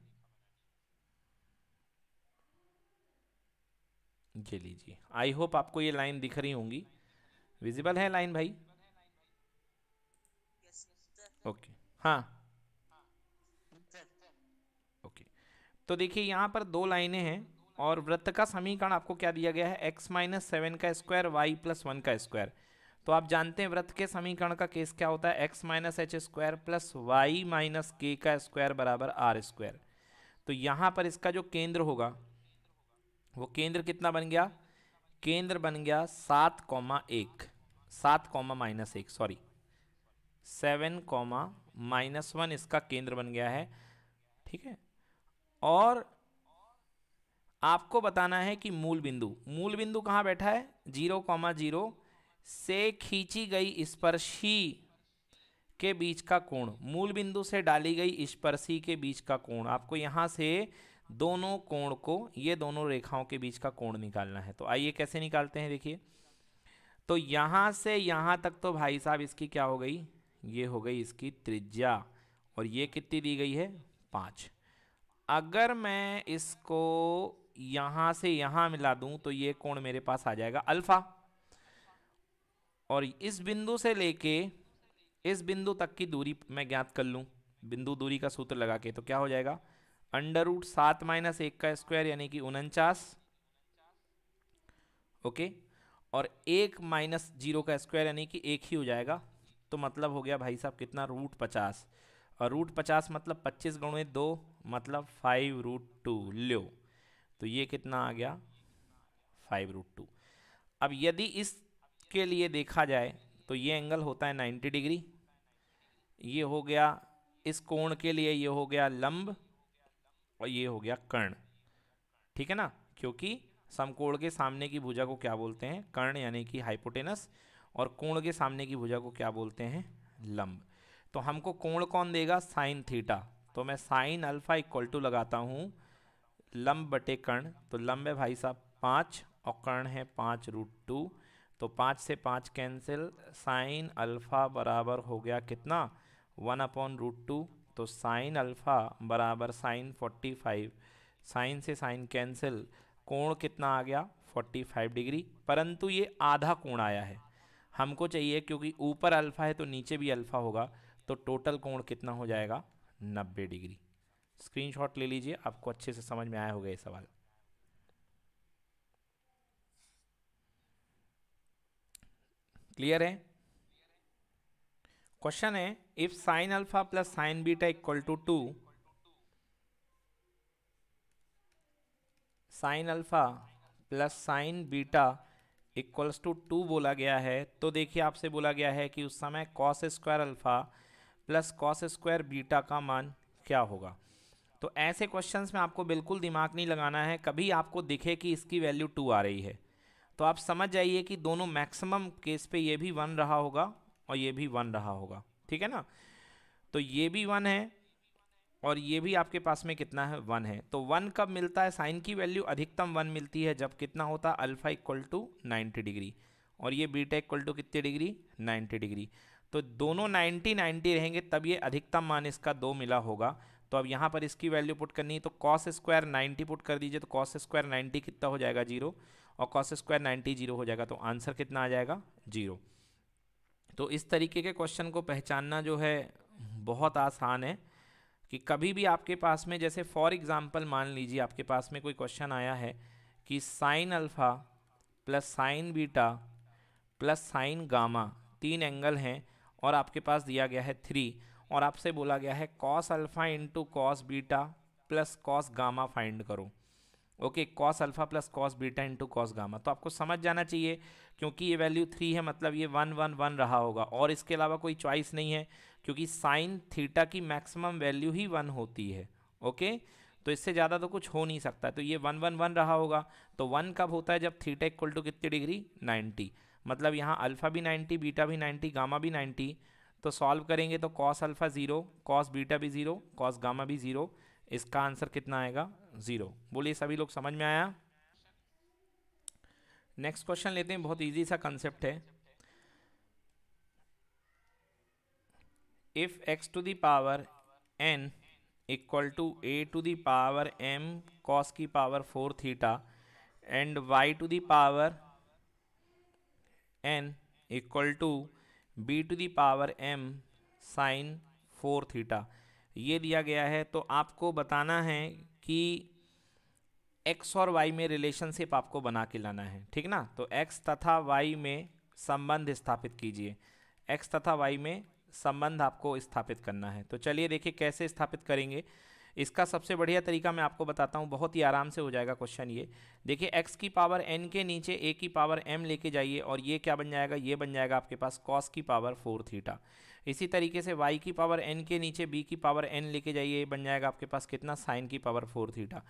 जी लीजिए आई होप आपको ये लाइन दिख रही होंगी विजिबल है लाइन भाई ओके okay. हाँ तो देखिए यहाँ पर दो लाइनें हैं और वृत्त का समीकरण आपको क्या दिया गया है एक्स माइनस सेवन का स्क्वायर वाई प्लस वन का स्क्वायर तो आप जानते हैं वृत्त के समीकरण का केस क्या होता है X minus H square plus Y minus K का स्क्वायर बराबर आर स्क्वायर तो यहाँ पर इसका जो केंद्र होगा वो केंद्र कितना बन गया केंद्र बन गया सात कॉमा एक सात कॉमा माइनस एक sorry seven comma minus one इसका केंद्र बन गया है ठीक है और आपको बताना है कि मूल बिंदु मूल बिंदु कहाँ बैठा है जीरो कॉमा जीरो से खींची गई स्पर्शी के बीच का कोण मूल बिंदु से डाली गई स्पर्शी के बीच का कोण आपको यहाँ से दोनों कोण को ये दोनों रेखाओं के बीच का कोण निकालना है तो आइए कैसे निकालते हैं देखिए तो यहाँ से यहाँ तक तो भाई साहब इसकी क्या हो गई ये हो गई इसकी त्रिज्या और ये कितनी दी गई है पाँच अगर मैं इसको यहां से यहां मिला दूं तो ये कोण मेरे पास आ जाएगा अल्फा और इस बिंदु से लेके इस बिंदु तक की दूरी मैं ज्ञात कर लूं बिंदु दूरी का सूत्र लगा के तो क्या हो जाएगा अंडर रूट सात माइनस एक का स्क्वायर यानी कि उनचास ओके और एक माइनस जीरो का स्क्वायर यानी कि एक ही हो जाएगा तो मतलब हो गया भाई साहब कितना रूट पचास और रूट पचास मतलब पच्चीस गुणे दो मतलब फाइव रूट टू लो तो ये कितना आ गया फाइव रूट टू अब यदि इसके लिए देखा जाए तो ये एंगल होता है नाइन्टी डिग्री ये हो गया इस कोण के लिए ये हो गया लंब और ये हो गया कर्ण ठीक है ना क्योंकि समकोण के सामने की भुजा को क्या बोलते हैं कर्ण यानी कि हाइपोटेनस और कोण के सामने की भुजा को क्या बोलते हैं लंब तो हमको कोण कौन देगा साइन थीटा तो मैं साइन अल्फा इक्वल टू लगाता हूँ लंब बटे कर्ण तो लंब है भाई साहब पाँच और कर्ण है पाँच रूट टू तो पाँच से पाँच कैंसिल साइन अल्फ़ा बराबर हो गया कितना वन अपॉन रूट टू तो साइन अल्फ़ा बराबर साइन फोर्टी फाइव साइन से साइन कैंसिल कोण कितना आ गया फोर्टी फाइव डिग्री परंतु ये आधा कोण आया है हमको चाहिए क्योंकि ऊपर अल्फ़ा है तो नीचे भी अल्फ़ा होगा तो टोटल कोण कितना हो जाएगा नब्बे डिग्री स्क्रीनशॉट ले लीजिए आपको अच्छे से समझ में आया होगा ये सवाल क्लियर है क्वेश्चन है if sine alpha plus sine beta equal to two sine alpha plus sine beta equals to two बोला गया है तो देखिए आपसे बोला गया है कि उस समय cos square alpha plus cos square beta का मान क्या होगा तो ऐसे क्वेश्चंस में आपको बिल्कुल दिमाग नहीं लगाना है कभी आपको दिखे कि इसकी वैल्यू टू आ रही है तो आप समझ जाइए कि दोनों मैक्सिमम केस पे ये भी वन रहा होगा और ये भी वन रहा होगा ठीक है ना तो ये भी वन है और ये भी आपके पास में कितना है वन है तो वन कब मिलता है साइन की वैल्यू अधिकतम वन मिलती है जब कितना होता है alpha equal to ninety degree और ये बीटा इक्वल टू कितनी डिग्री नाइन्टी डिग्री तो दोनों 90 90 रहेंगे तब ये अधिकतम मान इसका दो मिला होगा तो अब यहाँ पर इसकी वैल्यू पुट करनी है तो कॉस स्क्वायर नाइन्टी पुट कर दीजिए तो कॉस स्क्वायर नाइन्टी कितना हो जाएगा जीरो और कॉस स्क्वायर नाइन्टी जीरो हो जाएगा तो आंसर कितना आ जाएगा जीरो तो इस तरीके के क्वेश्चन को पहचानना जो है बहुत आसान है कि कभी भी आपके पास में जैसे फॉर एग्ज़ाम्पल मान लीजिए आपके पास में कोई क्वेश्चन आया है कि sine alpha plus sine beta plus sine gamma तीन एंगल हैं और आपके पास दिया गया है थ्री और आपसे बोला गया है cos alpha into cos beta plus cos gamma find करो okay cos alpha plus cos beta into cos gamma तो आपको समझ जाना चाहिए क्योंकि ये वैल्यू थ्री है मतलब ये वन वन वन रहा होगा और इसके अलावा कोई चॉइस नहीं है क्योंकि साइन थीटा की मैक्सिमम वैल्यू ही वन होती है ओके तो इससे ज़्यादा तो कुछ हो नहीं सकता तो ये वन वन वन रहा होगा तो वन कब होता है जब थीटा इक्वल टू कितनी डिग्री नाइन्टी मतलब यहाँ अल्फ़ा भी 90 बीटा भी 90 गामा भी 90 तो सॉल्व करेंगे तो cos alpha zero cos beta भी ज़ीरो कॉस गामा भी ज़ीरो इसका आंसर कितना आएगा ज़ीरो बोलिए सभी लोग समझ में आया नेक्स्ट क्वेश्चन लेते हैं बहुत ईजी सा कंसेप्ट है if X to the power N equal to A to the power M cos की power four theta and Y to the power N equal to B to the power M sine four theta ये दिया गया है तो आपको बताना है कि एक्स और वाई में रिलेशनशिप आपको बना के लाना है ठीक ना तो एक्स तथा वाई में संबंध स्थापित कीजिए एक्स तथा वाई में संबंध आपको स्थापित करना है तो चलिए देखिए कैसे स्थापित करेंगे इसका सबसे बढ़िया तरीका मैं आपको बताता हूँ बहुत ही आराम से हो जाएगा क्वेश्चन ये देखिए एक्स की पावर एन के नीचे ए की पावर एम लेके जाइए और ये क्या बन जाएगा ये बन जाएगा आपके पास कॉस की पावर फोर थीटा इसी तरीके से वाई की पावर एन के नीचे बी की पावर एन लेके जाइए ये बन जाएगा आपके पास कितना साइन की पावर फोर थीटा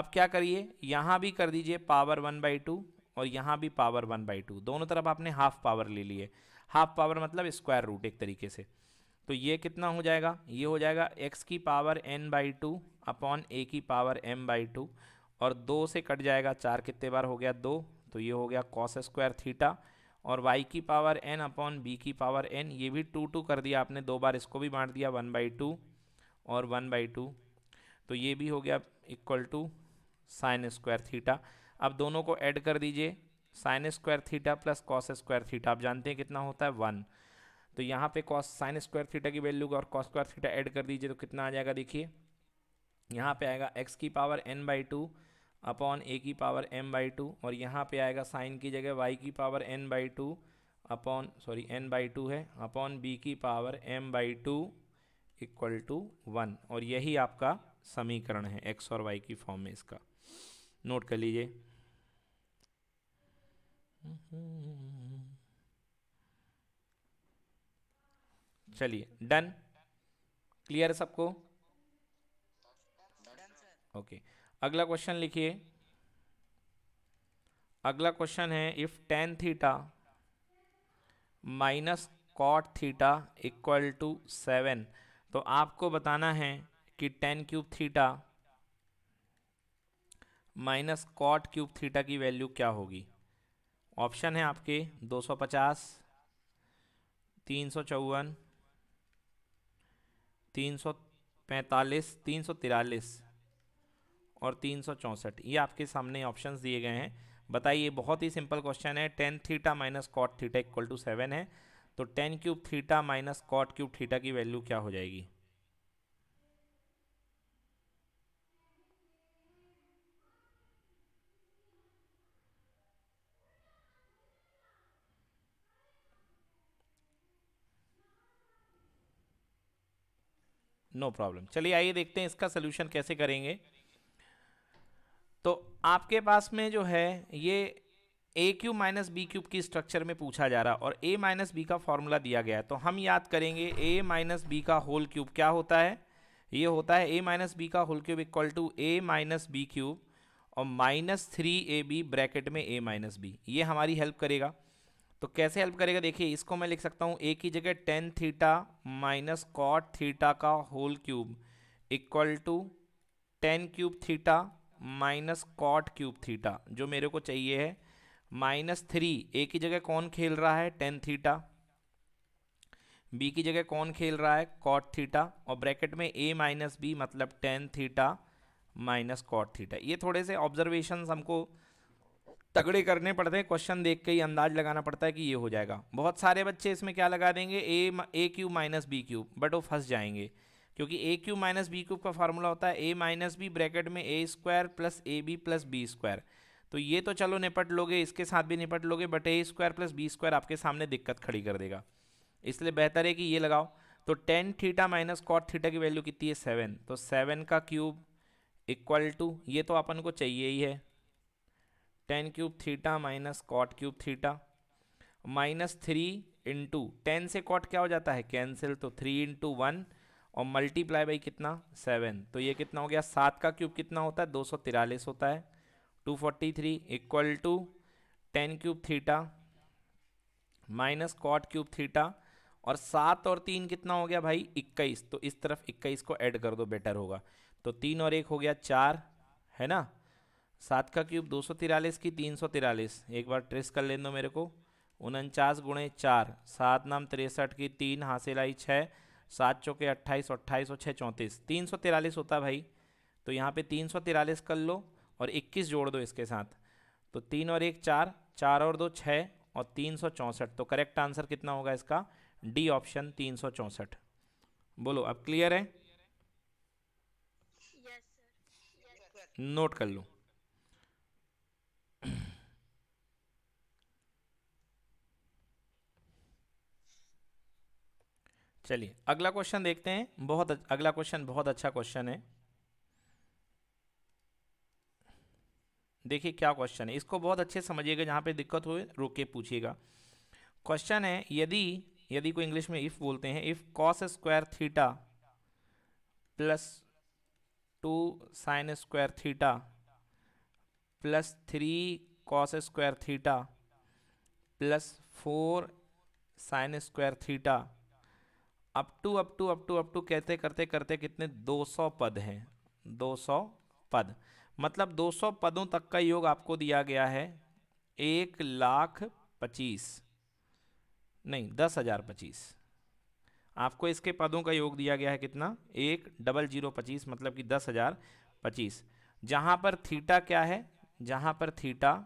अब क्या करिए यहाँ भी कर दीजिए पावर वन बाई टू और यहाँ भी पावर वन बाई टू दोनों तरफ आपने हाफ पावर ले लिए हाफ पावर मतलब स्क्वायर रूट एक तरीके से तो ये कितना हो जाएगा ये हो जाएगा x की power n by two upon A की पावर m बाई टू और दो से कट जाएगा चार कितने बार हो गया दो तो ये हो गया कॉस स्क्वायर थीटा और y की पावर n अपॉन बी की पावर n ये भी टू टू कर दिया आपने दो बार इसको भी बांट दिया वन बाई टू और वन बाई टू तो ये भी हो गया equal to sine square theta अब दोनों को ऐड कर दीजिए sine square theta plus cos square theta आप जानते हैं कितना होता है वन तो यहाँ पे कॉस साइन स्क्वायर थीटा की वैल्यू और कॉस स्क्वायर थीटा ऐड कर दीजिए तो कितना आ जाएगा देखिए यहाँ पे आएगा एक्स की power N by two upon A की पावर एम बाई टू और यहाँ पे आएगा साइन की जगह वाई की power N by two upon sorry N by two है अपॉन बी की power M by two equal to one और यही आपका समीकरण है एक्स और वाई की फॉर्म में इसका नोट कर लीजिए चलिए डन क्लियर है सबको ओके अगला क्वेश्चन लिखिए अगला क्वेश्चन है if tan theta minus cot theta equal to seven तो आपको बताना है कि tan cube theta minus cot cube theta की वैल्यू क्या होगी ऑप्शन है आपके दो सौ पचास तीन सौ चौवन तीन सौ पैंतालीस तीन सौ तिरालीस और तीन सौ चौंसठ ये आपके सामने ऑप्शंस दिए गए हैं बताइए बहुत ही सिंपल क्वेश्चन है tan theta minus cot theta equal to seven है तो tan cube theta minus cot cube theta की वैल्यू क्या हो जाएगी नो प्रॉब्लम चलिए आइए देखते हैं इसका सोल्यूशन कैसे करेंगे तो आपके पास में जो है ये A cube minus B cube की स्ट्रक्चर में पूछा जा रहा और ए माइनस बी का फॉर्मूला दिया गया है तो हम याद करेंगे ए माइनस बी का होल क्यूब क्या होता है ये होता है ए माइनस बी का whole cube equal to A minus B cube और minus three A B bracket में ए माइनस बी ये हमारी हेल्प करेगा तो कैसे हेल्प करेगा देखिए इसको मैं लिख सकता हूँ ए की जगह tan theta minus cot theta का whole cube equal to tan cube theta minus cot cube theta जो मेरे को चाहिए है माइनस थ्री ए की जगह कौन खेल रहा है टेन थीटा बी की जगह कौन खेल रहा है कॉट थीटा और ब्रैकेट में ए माइनस बी मतलब tan theta minus cot theta ये थोड़े से ऑब्जर्वेशन हमको तगड़े करने पड़ते हैं क्वेश्चन देख के ही अंदाज लगाना पड़ता है कि ये हो जाएगा बहुत सारे बच्चे इसमें क्या लगा देंगे A A cube minus B cube but वो फंस जाएंगे क्योंकि A cube minus B cube का फार्मूला होता है ए माइनस बी ब्रैकेट में A square plus A B plus B square तो ये तो चलो निपट लोगे इसके साथ भी निपट लोगे but A square plus B square आपके सामने दिक्कत खड़ी कर देगा इसलिए बेहतर है कि ये लगाओ तो tan theta minus cot theta की वैल्यू कितनी है सेवन तो सेवन का क्यूब इक्वल टू ये तो अपन को चाहिए ही है tan cube theta minus cot cube theta minus three into tan से कॉट क्या हो जाता है कैंसिल तो थ्री इंटू वन और मल्टीप्लाई बाई कितना सेवन तो ये कितना हो गया सात का क्यूब कितना होता है दो सौ तिरालीस होता है two forty three equal to tan cube theta minus cot cube theta और सात और तीन कितना हो गया भाई इक्कीस तो इस तरफ इक्कीस को ऐड कर दो बेटर होगा तो तीन और एक हो गया चार है ना सात का क्यूब दो सौ तिरालीस की तीन सौ तिरालीस एक बार ट्रेस कर लेना दो मेरे को उनचास गुणे चार सात नाम तिरसठ की तीन हासिल आई छः सात चौके अट्ठाईस अट्ठाईस और छः चौंतीस तीन सौ तिरालीस होता भाई तो यहाँ पे तीन सौ तिरालीस कर लो और इक्कीस जोड़ दो इसके साथ तो तीन और एक चार चार और दो छः और तीन सौ चौंसठ तो करेक्ट आंसर कितना होगा इसका डी ऑप्शन तीन सौ चौंसठ बोलो अब क्लियर है नोट yes, yes, कर लो चलिए अगला क्वेश्चन देखते हैं बहुत अगला क्वेश्चन बहुत अच्छा क्वेश्चन है देखिए क्या क्वेश्चन है इसको बहुत अच्छे समझिएगा जहाँ पे दिक्कत हो रुक के पूछिएगा क्वेश्चन है यदि यदि कोई इंग्लिश में इफ़ बोलते हैं if cos square theta plus two sine square theta plus three cos square theta plus four sine square theta up to up to up to up to कहते करते करते कितने 200 पद हैं 200 पद मतलब 200 पदों तक का योग आपको दिया गया है एक लाख पच्चीस नहीं दस हज़ार पच्चीस आपको इसके पदों का योग दिया गया है कितना एक डबल जीरो पच्चीस मतलब कि दस हज़ार पच्चीस जहाँ पर थीटा क्या है जहाँ पर थीटा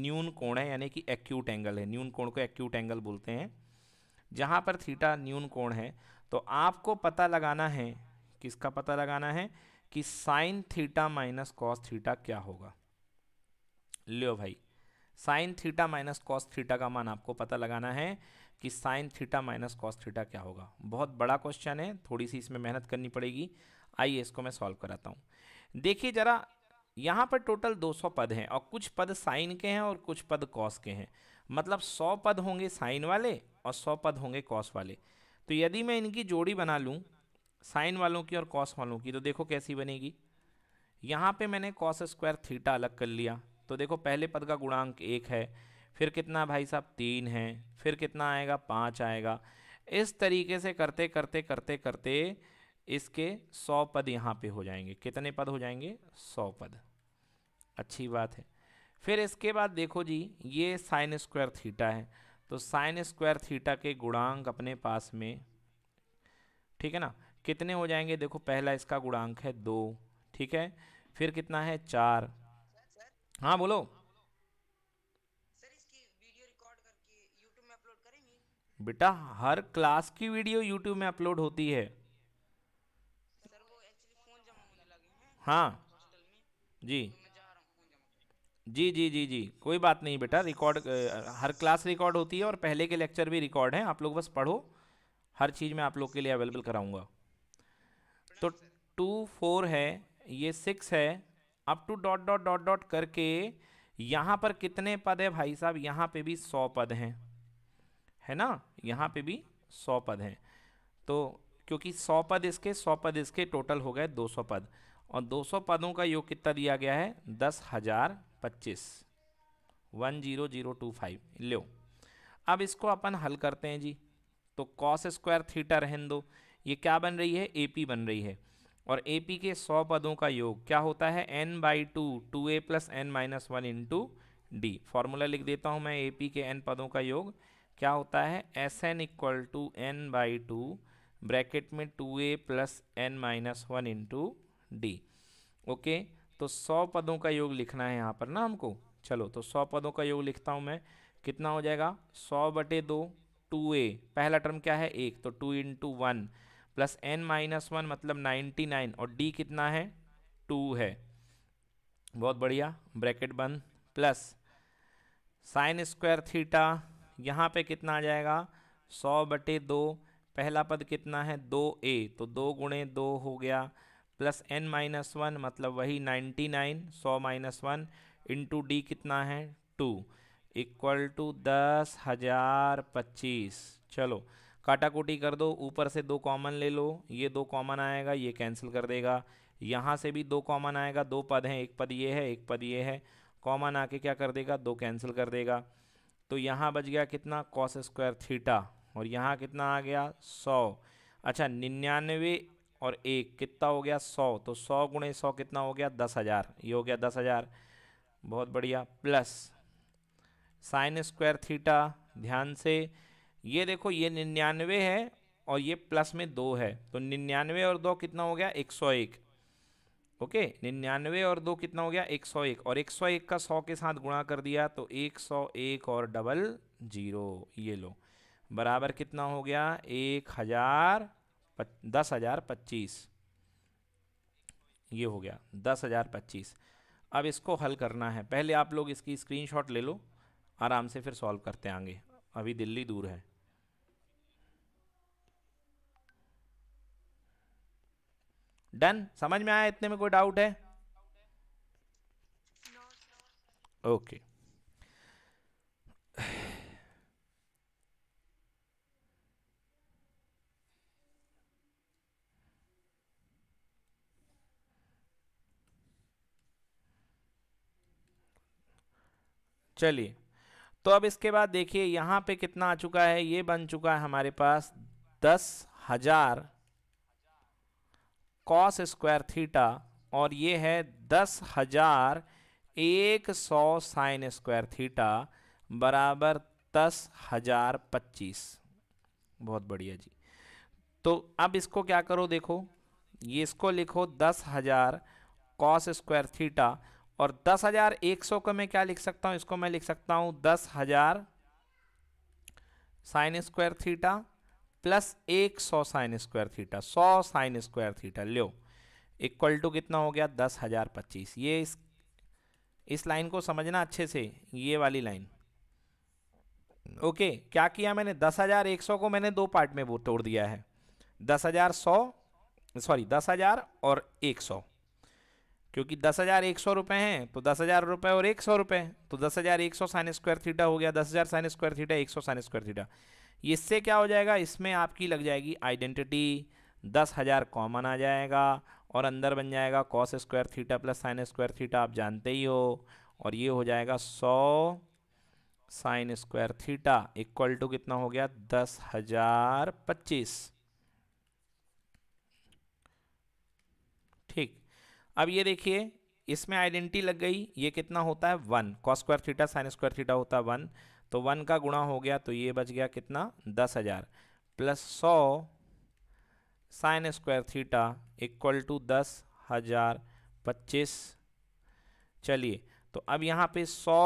न्यून कोण है यानी कि एक्यूट एंगल है न्यून कोण को एक्यूट एंगल बोलते हैं जहाँ पर थीटा न्यून कोण है तो आपको पता लगाना है किसका पता लगाना है कि sine theta minus cos theta क्या होगा लियो भाई sine theta minus cos theta का मान आपको पता लगाना है कि sine theta minus cos theta क्या होगा बहुत बड़ा क्वेश्चन है थोड़ी सी इसमें मेहनत करनी पड़ेगी आइए इसको मैं सॉल्व कराता हूँ देखिए ज़रा यहाँ पर टोटल 200 पद हैं और कुछ पद साइन के हैं और कुछ पद कॉस के हैं मतलब सौ पद होंगे साइन वाले और सौ पद होंगे कॉस वाले तो यदि मैं इनकी जोड़ी बना लूँ साइन वालों की और कॉस वालों की तो देखो कैसी बनेगी यहाँ पे मैंने कॉस स्क्वायर थीटा अलग कर लिया तो देखो पहले पद का गुणांक एक है फिर कितना भाई साहब तीन है फिर कितना आएगा पाँच आएगा इस तरीके से करते करते करते करते इसके सौ पद यहाँ पे हो जाएंगे कितने पद हो जाएंगे सौ पद अच्छी बात है फिर इसके बाद देखो जी ये साइन स्क्वायर थीटा है तो साइन स्क्वायर थीटा के गुणांक अपने पास में ठीक है ना कितने हो जाएंगे देखो पहला इसका गुणांक है दो ठीक है फिर कितना है चार हाँ बोलो रिकॉर्ड यूट्यूब में अपलोड करेंगे बेटा हर क्लास की वीडियो यूट्यूब में अपलोड होती है सर वो एक्चुअली फोन जमा होने लगे हैं हाँ जी जी जी जी जी कोई बात नहीं बेटा रिकॉर्ड हर क्लास रिकॉर्ड होती है और पहले के लेक्चर भी रिकॉर्ड हैं आप लोग बस पढ़ो हर चीज़ मैं आप लोग के लिए अवेलेबल कराऊंगा तो टू फोर है ये सिक्स है up to dot dot dot dot करके यहाँ पर कितने पद है भाई साहब यहाँ पे भी सौ पद हैं है ना यहाँ पे भी सौ पद हैं तो क्योंकि सौ पद इसके सौ पद इसके टोटल हो गए दो सौ पद और दो सौ पदों का योग कितना दिया गया है दस हज़ार पच्चीस one zero zero two five लो अब इसको अपन हल करते हैं जी तो कॉस स्क्वायर थीटा रहन दो ये क्या बन रही है ए बन रही है और ए के सौ पदों का योग क्या होता है N by two two A plus N minus one into D formula लिख देता हूँ मैं ए के एन पदों का योग क्या होता है S n equal to n by two bracket में टू ए plus N minus one into d okay तो सौ पदों का योग लिखना है यहाँ पर ना हमको चलो तो सौ पदों का योग लिखता हूँ मैं कितना हो जाएगा सौ बटे दो टू ए पहला टर्म क्या है एक तो two into one plus N minus one मतलब नाइन्टी नाइन और डी कितना है टू है बहुत बढ़िया ब्रैकेट बंद प्लस साइन स्क्वायर थीटा यहाँ पे कितना आ जाएगा सौ बटे दो पहला पद कितना है दो ए तो दो गुणे दो हो गया प्लस एन माइनस वन मतलब वही नाइन्टी नाइन सौ माइनस वन इंटू डी कितना है टू इक्वल टू दस हज़ार पच्चीस चलो काटाकुटी कर दो ऊपर से दो कॉमन ले लो ये दो कॉमन आएगा ये कैंसिल कर देगा यहाँ से भी दो कॉमन आएगा दो पद हैं एक पद ये है एक पद ये है कॉमन आके क्या कर देगा दो कैंसिल कर देगा तो यहाँ बच गया कितना कॉस स्क्वायर थीटा और यहाँ कितना आ गया सौ अच्छा निन्यानवे और एक कितना हो गया सौ तो सौ गुणे सौ कितना हो गया दस हज़ार ये हो गया दस हज़ार बहुत बढ़िया प्लस साइन स्क्वायर थीटा ध्यान से ये देखो ये निन्यानवे है और ये प्लस में दो है तो निन्यानवे और दो कितना हो गया एक सौ एक ओके निन्यानवे और दो कितना हो गया एक सौ एक और एक सौ एक का सौ के साथ गुणा कर दिया तो एक सौ एक और डबल जीरो ये लो बराबर कितना हो गया एक हज़ार दस हज़ार पच्चीस ये हो गया दस हज़ार पच्चीस अब इसको हल करना है पहले आप लोग इसकी स्क्रीनशॉट ले लो आराम से फिर सॉल्व करते आएंगे अभी दिल्ली दूर है डन समझ में आया इतने में कोई डाउट है ओके okay. चलिए तो अब इसके बाद देखिए यहाँ पे कितना आ चुका है ये बन चुका है हमारे पास दस हजार कॉस स्क्वायर थीटा और ये है दस हजार एक सौ साइन स्क्वायर थीटा बराबर दस हजार पच्चीस बहुत बढ़िया जी तो अब इसको क्या करो देखो ये इसको लिखो दस हजार कॉस स्क्वायर थीटा और दस हजार एक सौ को मैं क्या लिख सकता हूँ इसको मैं लिख सकता हूँ दस हजार साइन स्क्वायर थीटा प्लस एक सौ साइन स्क्वायर थीटा सौ साइन स्क्वायर थीटा लो इक्वल टू कितना हो गया दस हजार पच्चीस ये इस इस लाइन को समझना अच्छे से ये वाली लाइन ओके okay, क्या किया मैंने दस हजार एक सौ को मैंने दो पार्ट में वो तोड़ दिया है दस हजार सौ सॉरी दस हजार और एक सौ क्योंकि दस हज़ार एक सौ रुपये हैं तो दस हज़ार रुपये और एक सौ रुपये तो दस हज़ार एक सौ साइन स्क्वायर थीटा हो गया दस हज़ार साइन स्क्वायर थीटा एक सौ साइन स्क्वायर थीटा इससे क्या हो जाएगा इसमें आपकी लग जाएगी आइडेंटिटी दस हज़ार कॉमन आ जाएगा और अंदर बन जाएगा cos square theta plus sine square theta आप जानते ही हो और ये हो जाएगा सौ sine square theta equal to कितना हो गया दस हज़ार पच्चीस अब ये देखिए इसमें आइडेंटिटी लग गई ये कितना होता है one cos square theta sine square theta होता है वन तो वन का गुणा हो गया तो ये बच गया कितना दस हज़ार प्लस सौ sine square theta equal to दस हज़ार पच्चीस चलिए तो अब यहाँ पे सौ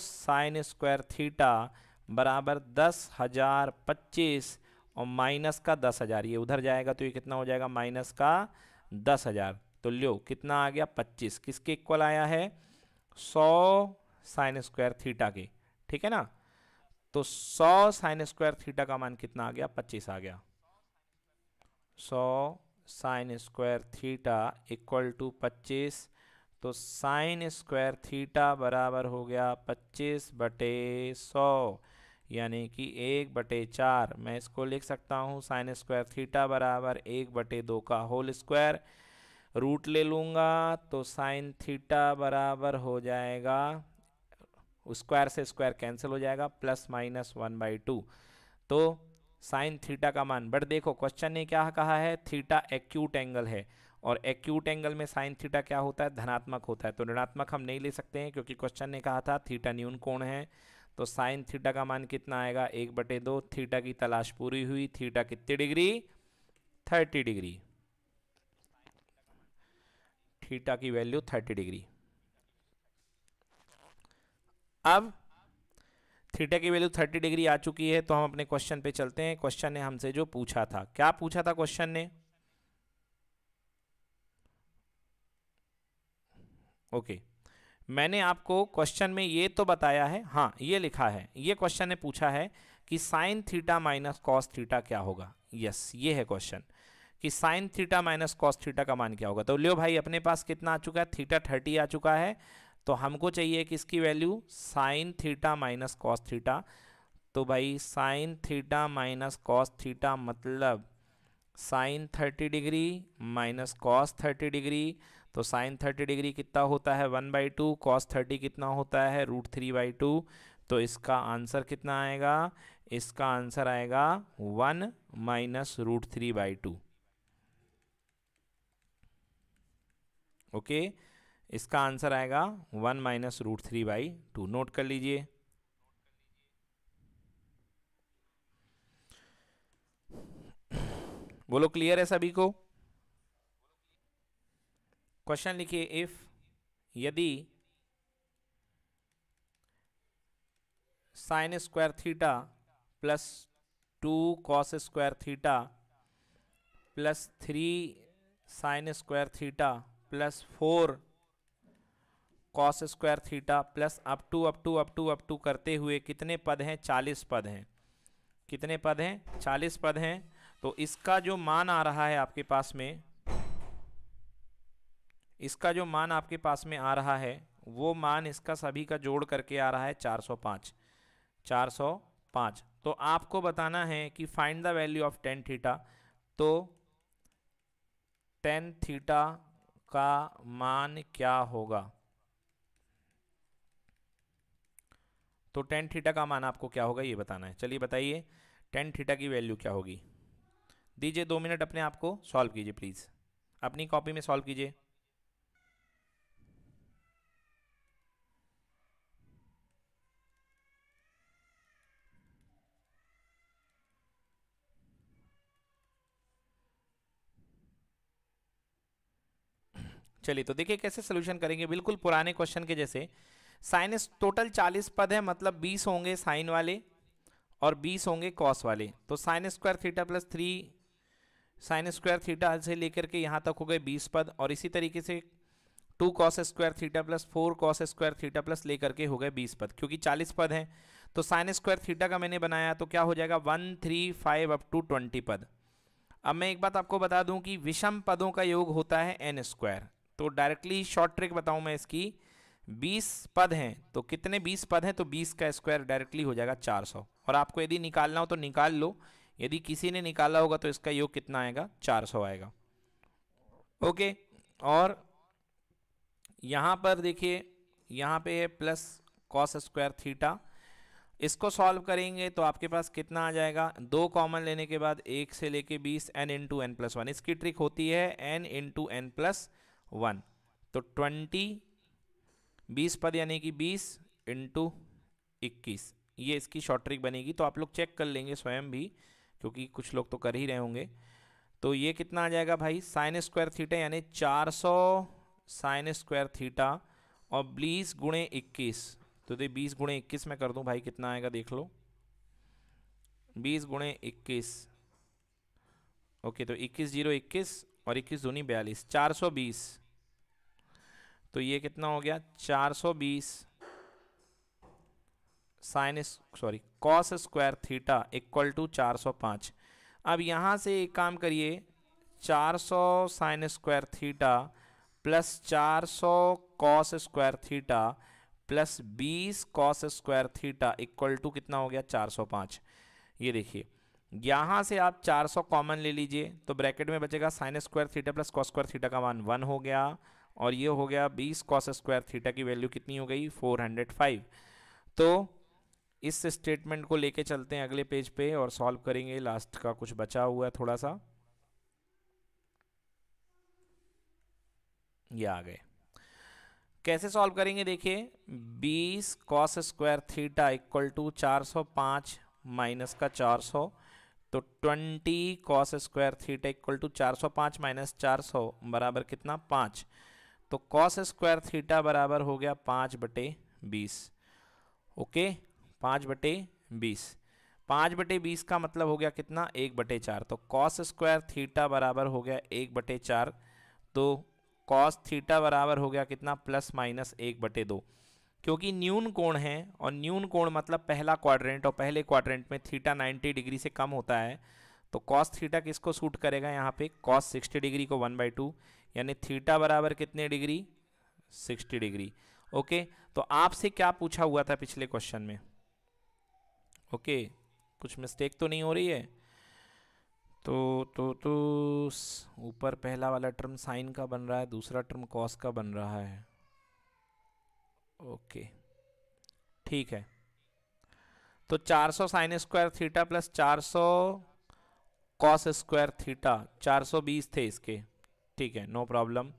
साइन स्क्वायर थीटा बराबर दस हज़ार पच्चीस और माइनस का दस हज़ार ये उधर जाएगा तो ये कितना हो जाएगा माइनस का दस हज़ार तो लियो कितना आ गया 25 किसके इक्वल आया है 100 साइन स्क्वायर थीटा के ठीक है ना तो 100 साइन स्क्वायर थीटा का मान कितना आ गया 25 आ गया 100 sine square theta equal to 25 तो साइन स्क्वायर थीटा बराबर हो गया 25 बटे 100 यानी कि एक बटे चार मैं इसको लिख सकता हूँ साइन स्क्वायर थीटा बराबर एक बटे दो का होल स्क्वायर रूट ले लूँगा तो साइन थीटा बराबर हो जाएगा स्क्वायर से स्क्वायर कैंसिल हो जाएगा plus minus one by two तो साइन थीटा का मान बट देखो क्वेश्चन ने क्या कहा है थीटा एक्यूट एंगल है और एक्यूट एंगल में साइन थीटा क्या होता है धनात्मक होता है तो ऋणात्मक हम नहीं ले सकते हैं क्योंकि क्वेश्चन ने कहा था थीटा न्यून कोण है तो साइन थीटा का मान कितना आएगा एक बटे दो थीटा की तलाश पूरी हुई थीटा कितनी डिग्री थर्टी डिग्री थीटा की वैल्यू थर्टी डिग्री अब थीटा की वैल्यू थर्टी डिग्री आ चुकी है तो हम अपने क्वेश्चन पे चलते हैं क्वेश्चन ने हमसे जो पूछा था क्या पूछा था क्वेश्चन ने ओके मैंने आपको क्वेश्चन में ये तो बताया है हाँ ये लिखा है ये क्वेश्चन ने पूछा है कि sine theta minus cos theta क्या होगा यस yes, ये है क्वेश्चन कि sine theta minus cos theta का मान क्या होगा तो लियो भाई अपने पास कितना आ चुका है थीटा थर्टी आ चुका है तो हमको चाहिए कि इसकी value sine theta minus cos theta तो भाई sine theta minus cos theta मतलब sine thirty degree minus cos thirty degree तो साइन थर्टी डिग्री कितना होता है one by two cos thirty कितना होता है रूट थ्री बाई टू तो इसका आंसर कितना आएगा इसका आंसर आएगा one minus root three by two okay इसका आंसर आएगा one minus root three by two note कर लीजिए बोलो क्लियर है सभी को क्वेश्चन लिखिए इफ यदि sine square theta plus two cos square theta plus three sine square theta plus four cos square theta plus up to up to up to up to करते हुए कितने पद हैं चालीस पद हैं कितने पद हैं चालीस पद हैं तो इसका जो मान आ रहा है आपके पास में इसका जो मान आपके पास में आ रहा है वो मान इसका सभी का जोड़ करके आ रहा है चार सौ चार सौ तो आपको बताना है कि find the value of tan theta तो टेन थीटा का मान क्या होगा तो टेन थीटा का मान आपको क्या होगा ये बताना है चलिए बताइए टेन थीटा की वैल्यू क्या होगी दीजिए दो मिनट अपने आप को सॉल्व कीजिए प्लीज़ अपनी कॉपी में सॉल्व कीजिए चलिए तो देखिए कैसे सोल्यूशन करेंगे बिल्कुल पुराने क्वेश्चन के जैसे साइन टोटल चालीस पद है मतलब बीस होंगे साइन वाले और बीस होंगे कॉस वाले तो sine square theta plus three sine square theta से लेकर के यहाँ तक हो गए बीस पद और इसी तरीके से two cos square theta plus four cos square theta plus लेकर के हो गए बीस पद क्योंकि चालीस पद हैं तो साइन स्क्वायर थीटा का मैंने बनाया तो क्या हो जाएगा one three five up to twenty पद अब मैं एक बात आपको बता दूं कि विषम पदों का योग होता है एन स्क्वायर तो डायरेक्टली शॉर्ट ट्रिक बताऊं मैं इसकी 20 पद हैं तो कितने 20 पद हैं तो 20 का स्क्वायर डायरेक्टली हो जाएगा 400 और आपको यदि निकालना हो तो निकाल लो यदि किसी ने निकाला होगा तो इसका योग कितना आएगा 400 आएगा ओके और यहाँ पर देखिए यहाँ पे प्लस कॉस स्क्वायर थीटा इसको सॉल्व करेंगे तो आपके पास कितना आ जाएगा दो कॉमन लेने के बाद एक से लेके बीस n into n plus one इसकी ट्रिक होती है n into n plus one तो ट्वेंटी बीस पद यानी कि बीस इंटू इक्कीस ये इसकी शॉर्ट ट्रिक बनेगी तो आप लोग चेक कर लेंगे स्वयं भी क्योंकि कुछ लोग तो कर ही रहे होंगे तो ये कितना आ जाएगा भाई साइन स्क्वायर थीटा यानी 400 सौ साइन स्क्वायर थीटा और बीस गुणे इक्कीस तो दे बीस गुणे इक्कीस में कर दूं भाई कितना आएगा देख लो बीस गुणे इक्कीस ओके तो इक्कीस जीरो इक्कीस और इक्कीस दूनी बयालीस चार सौ बीस तो ये कितना हो गया चार सौ बीस sine sorry cos square theta equal to चार सौ पाँच अब यहाँ से एक काम करिए चार सौ साइन स्क्वायर थीटा प्लस चार सौ कॉस स्क्वायर थीटा प्लस बीस cos square theta equal to कितना हो गया चार सौ पाँच ये देखिए यहाँ से आप 400 कॉमन ले लीजिए तो ब्रैकेट में बचेगा sine square theta plus cos square theta का मान वन हो गया और ये हो गया 20 कॉस स्क्वायर थीटा की वैल्यू कितनी हो गई 405 तो इस स्टेटमेंट को लेके चलते हैं अगले पेज पे और सॉल्व करेंगे लास्ट का कुछ बचा हुआ है थोड़ा सा ये आ गए कैसे सॉल्व करेंगे देखिए 20 cos square theta equal to 405 minus का 400 तो 20 cos square theta equal to 405 minus 400 बराबर कितना पाँच तो कॉस स्क्वायर थीटा बराबर हो गया पाँच बटे बीस ओके पाँच बटे बीस पाँच बटे बीस का मतलब हो गया कितना एक बटे चार तो कॉस स्क्वायर थीटा बराबर हो गया एक बटे चार तो कॉस थीटा बराबर हो गया कितना प्लस माइनस एक बटे दो क्योंकि न्यून कोण है और न्यून कोण मतलब पहला क्वाड्रेंट और पहले क्वाड्रेंट में थीटा 90 डिग्री से कम होता है तो कॉस थीटा किसको सूट करेगा यहाँ पे कॉस 60 डिग्री को वन बाई टू यानी थीटा बराबर कितने डिग्री 60 डिग्री ओके तो आपसे क्या पूछा हुआ था पिछले क्वेश्चन में ओके कुछ मिस्टेक तो नहीं हो रही है तो तो तो ऊपर पहला वाला टर्म साइन का बन रहा है दूसरा टर्म कॉस का बन रहा है ओके ठीक है तो 400 सौ साइन स्क्वायर थीटा प्लस 400 सौ कॉस स्क्वायर थीटा 420 थे इसके ठीक है नो प्रॉब्लम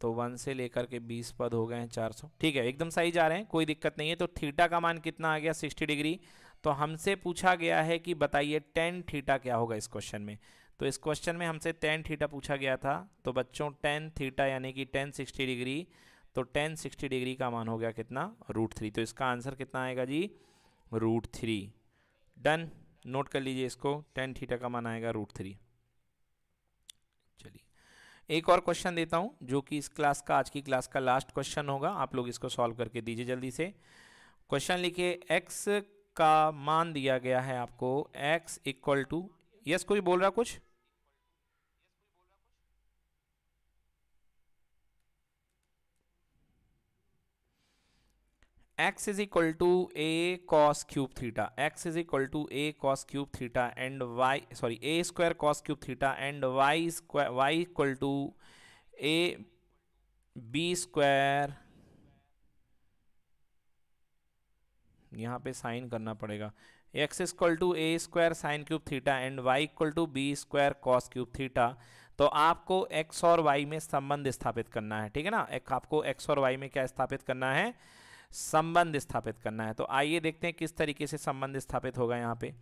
तो वन से लेकर के बीस पद हो गए हैं चार सौ ठीक है एकदम सही जा रहे हैं कोई दिक्कत नहीं है तो थीटा का मान कितना आ गया सिक्सटी डिग्री तो हमसे पूछा गया है कि बताइए टेन थीटा क्या होगा इस क्वेश्चन में तो इस क्वेश्चन में हमसे टेन थीटा पूछा गया था तो बच्चों टेन थीटा यानी कि टेन सिक्सटी डिग्री तो टेन सिक्सटी डिग्री का मान हो गया कितना रूट थ्री तो इसका आंसर कितना आएगा जी रूट थ्री डन नोट कर लीजिए इसको टेन थीटा का मान आएगा रूट थ्री चलिए एक और क्वेश्चन देता हूँ जो कि इस क्लास का आज की क्लास का लास्ट क्वेश्चन होगा आप लोग इसको सॉल्व करके दीजिए जल्दी से क्वेश्चन लिखिए एक्स का मान दिया गया है आपको एक्स इक्वल टू यस कोई बोल रहा कुछ x is equal to a cos cube theta x is equal to a cos cube theta and y sorry a square cos cube theta and y square y equal to a b square यहां पे sine करना पड़ेगा x equal to a square sine cube theta and y equal to b square cos cube theta तो आपको x और Y में संबंध स्थापित करना है ठीक है ना एक आपको एक्स और वाई में क्या स्थापित करना है संबंध स्थापित करना है तो आइए देखते हैं किस तरीके से संबंध स्थापित होगा यहाँ पे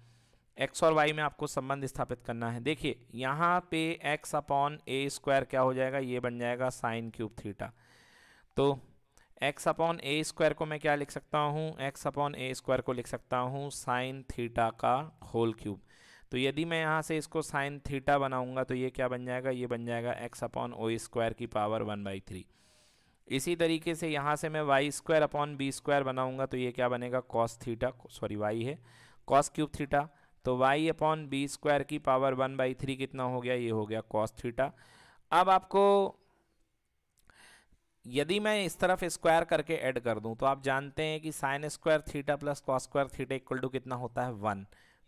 एक्स और वाई में आपको संबंध स्थापित करना है देखिए यहाँ पे एक्स अपॉन ए स्क्वायर क्या हो जाएगा ये बन जाएगा साइन क्यूब थीटा तो एक्स अपॉन ए स्क्वायर को मैं क्या लिख सकता हूँ एक्स अपॉन ए स्क्वायर को लिख सकता हूँ साइन थीटा का होल क्यूब तो यदि मैं यहाँ से इसको साइन थीटा बनाऊँगा तो ये क्या बन जाएगा ये बन जाएगा एक्स अपॉन ओ स्क्वायर की पावर वन बाई थ्री इसी तरीके से यहाँ से मैं y square upon b square बनाऊँगा तो ये क्या बनेगा कॉस थीटा सॉरी वाई है कॉस क्यूब थीटा तो वाई अपॉन बी स्क्वायर की पावर वन बाई थ्री कितना हो गया ये हो गया कॉस थीटा अब आपको यदि मैं इस तरफ स्क्वायर करके ऐड कर दूं तो आप जानते हैं कि sine square theta plus cos square theta equal to कितना होता है वन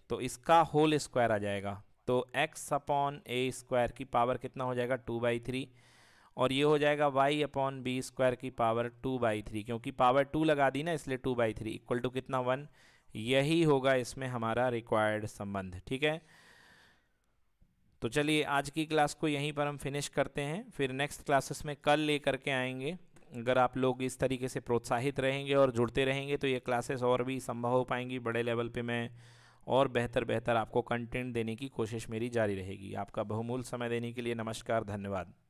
तो इसका होल स्क्वायर आ जाएगा तो एक्स अपॉन ए स्क्वायर की पावर कितना हो जाएगा टू बाई थ्री और ये हो जाएगा वाई अपॉन बी स्क्वायर की पावर टू बाई थ्री क्योंकि पावर टू लगा दी ना इसलिए two by three equal to कितना वन यही होगा इसमें हमारा रिक्वायर्ड संबंध ठीक है तो चलिए आज की क्लास को यहीं पर हम फिनिश करते हैं फिर नेक्स्ट क्लासेस में कल ले करके आएंगे अगर आप लोग इस तरीके से प्रोत्साहित रहेंगे और जुड़ते रहेंगे तो ये क्लासेस और भी संभव हो पाएंगी बड़े लेवल पे मैं और बेहतर बेहतर आपको कंटेंट देने की कोशिश मेरी जारी रहेगी आपका बहुमूल्य समय देने के लिए नमस्कार धन्यवाद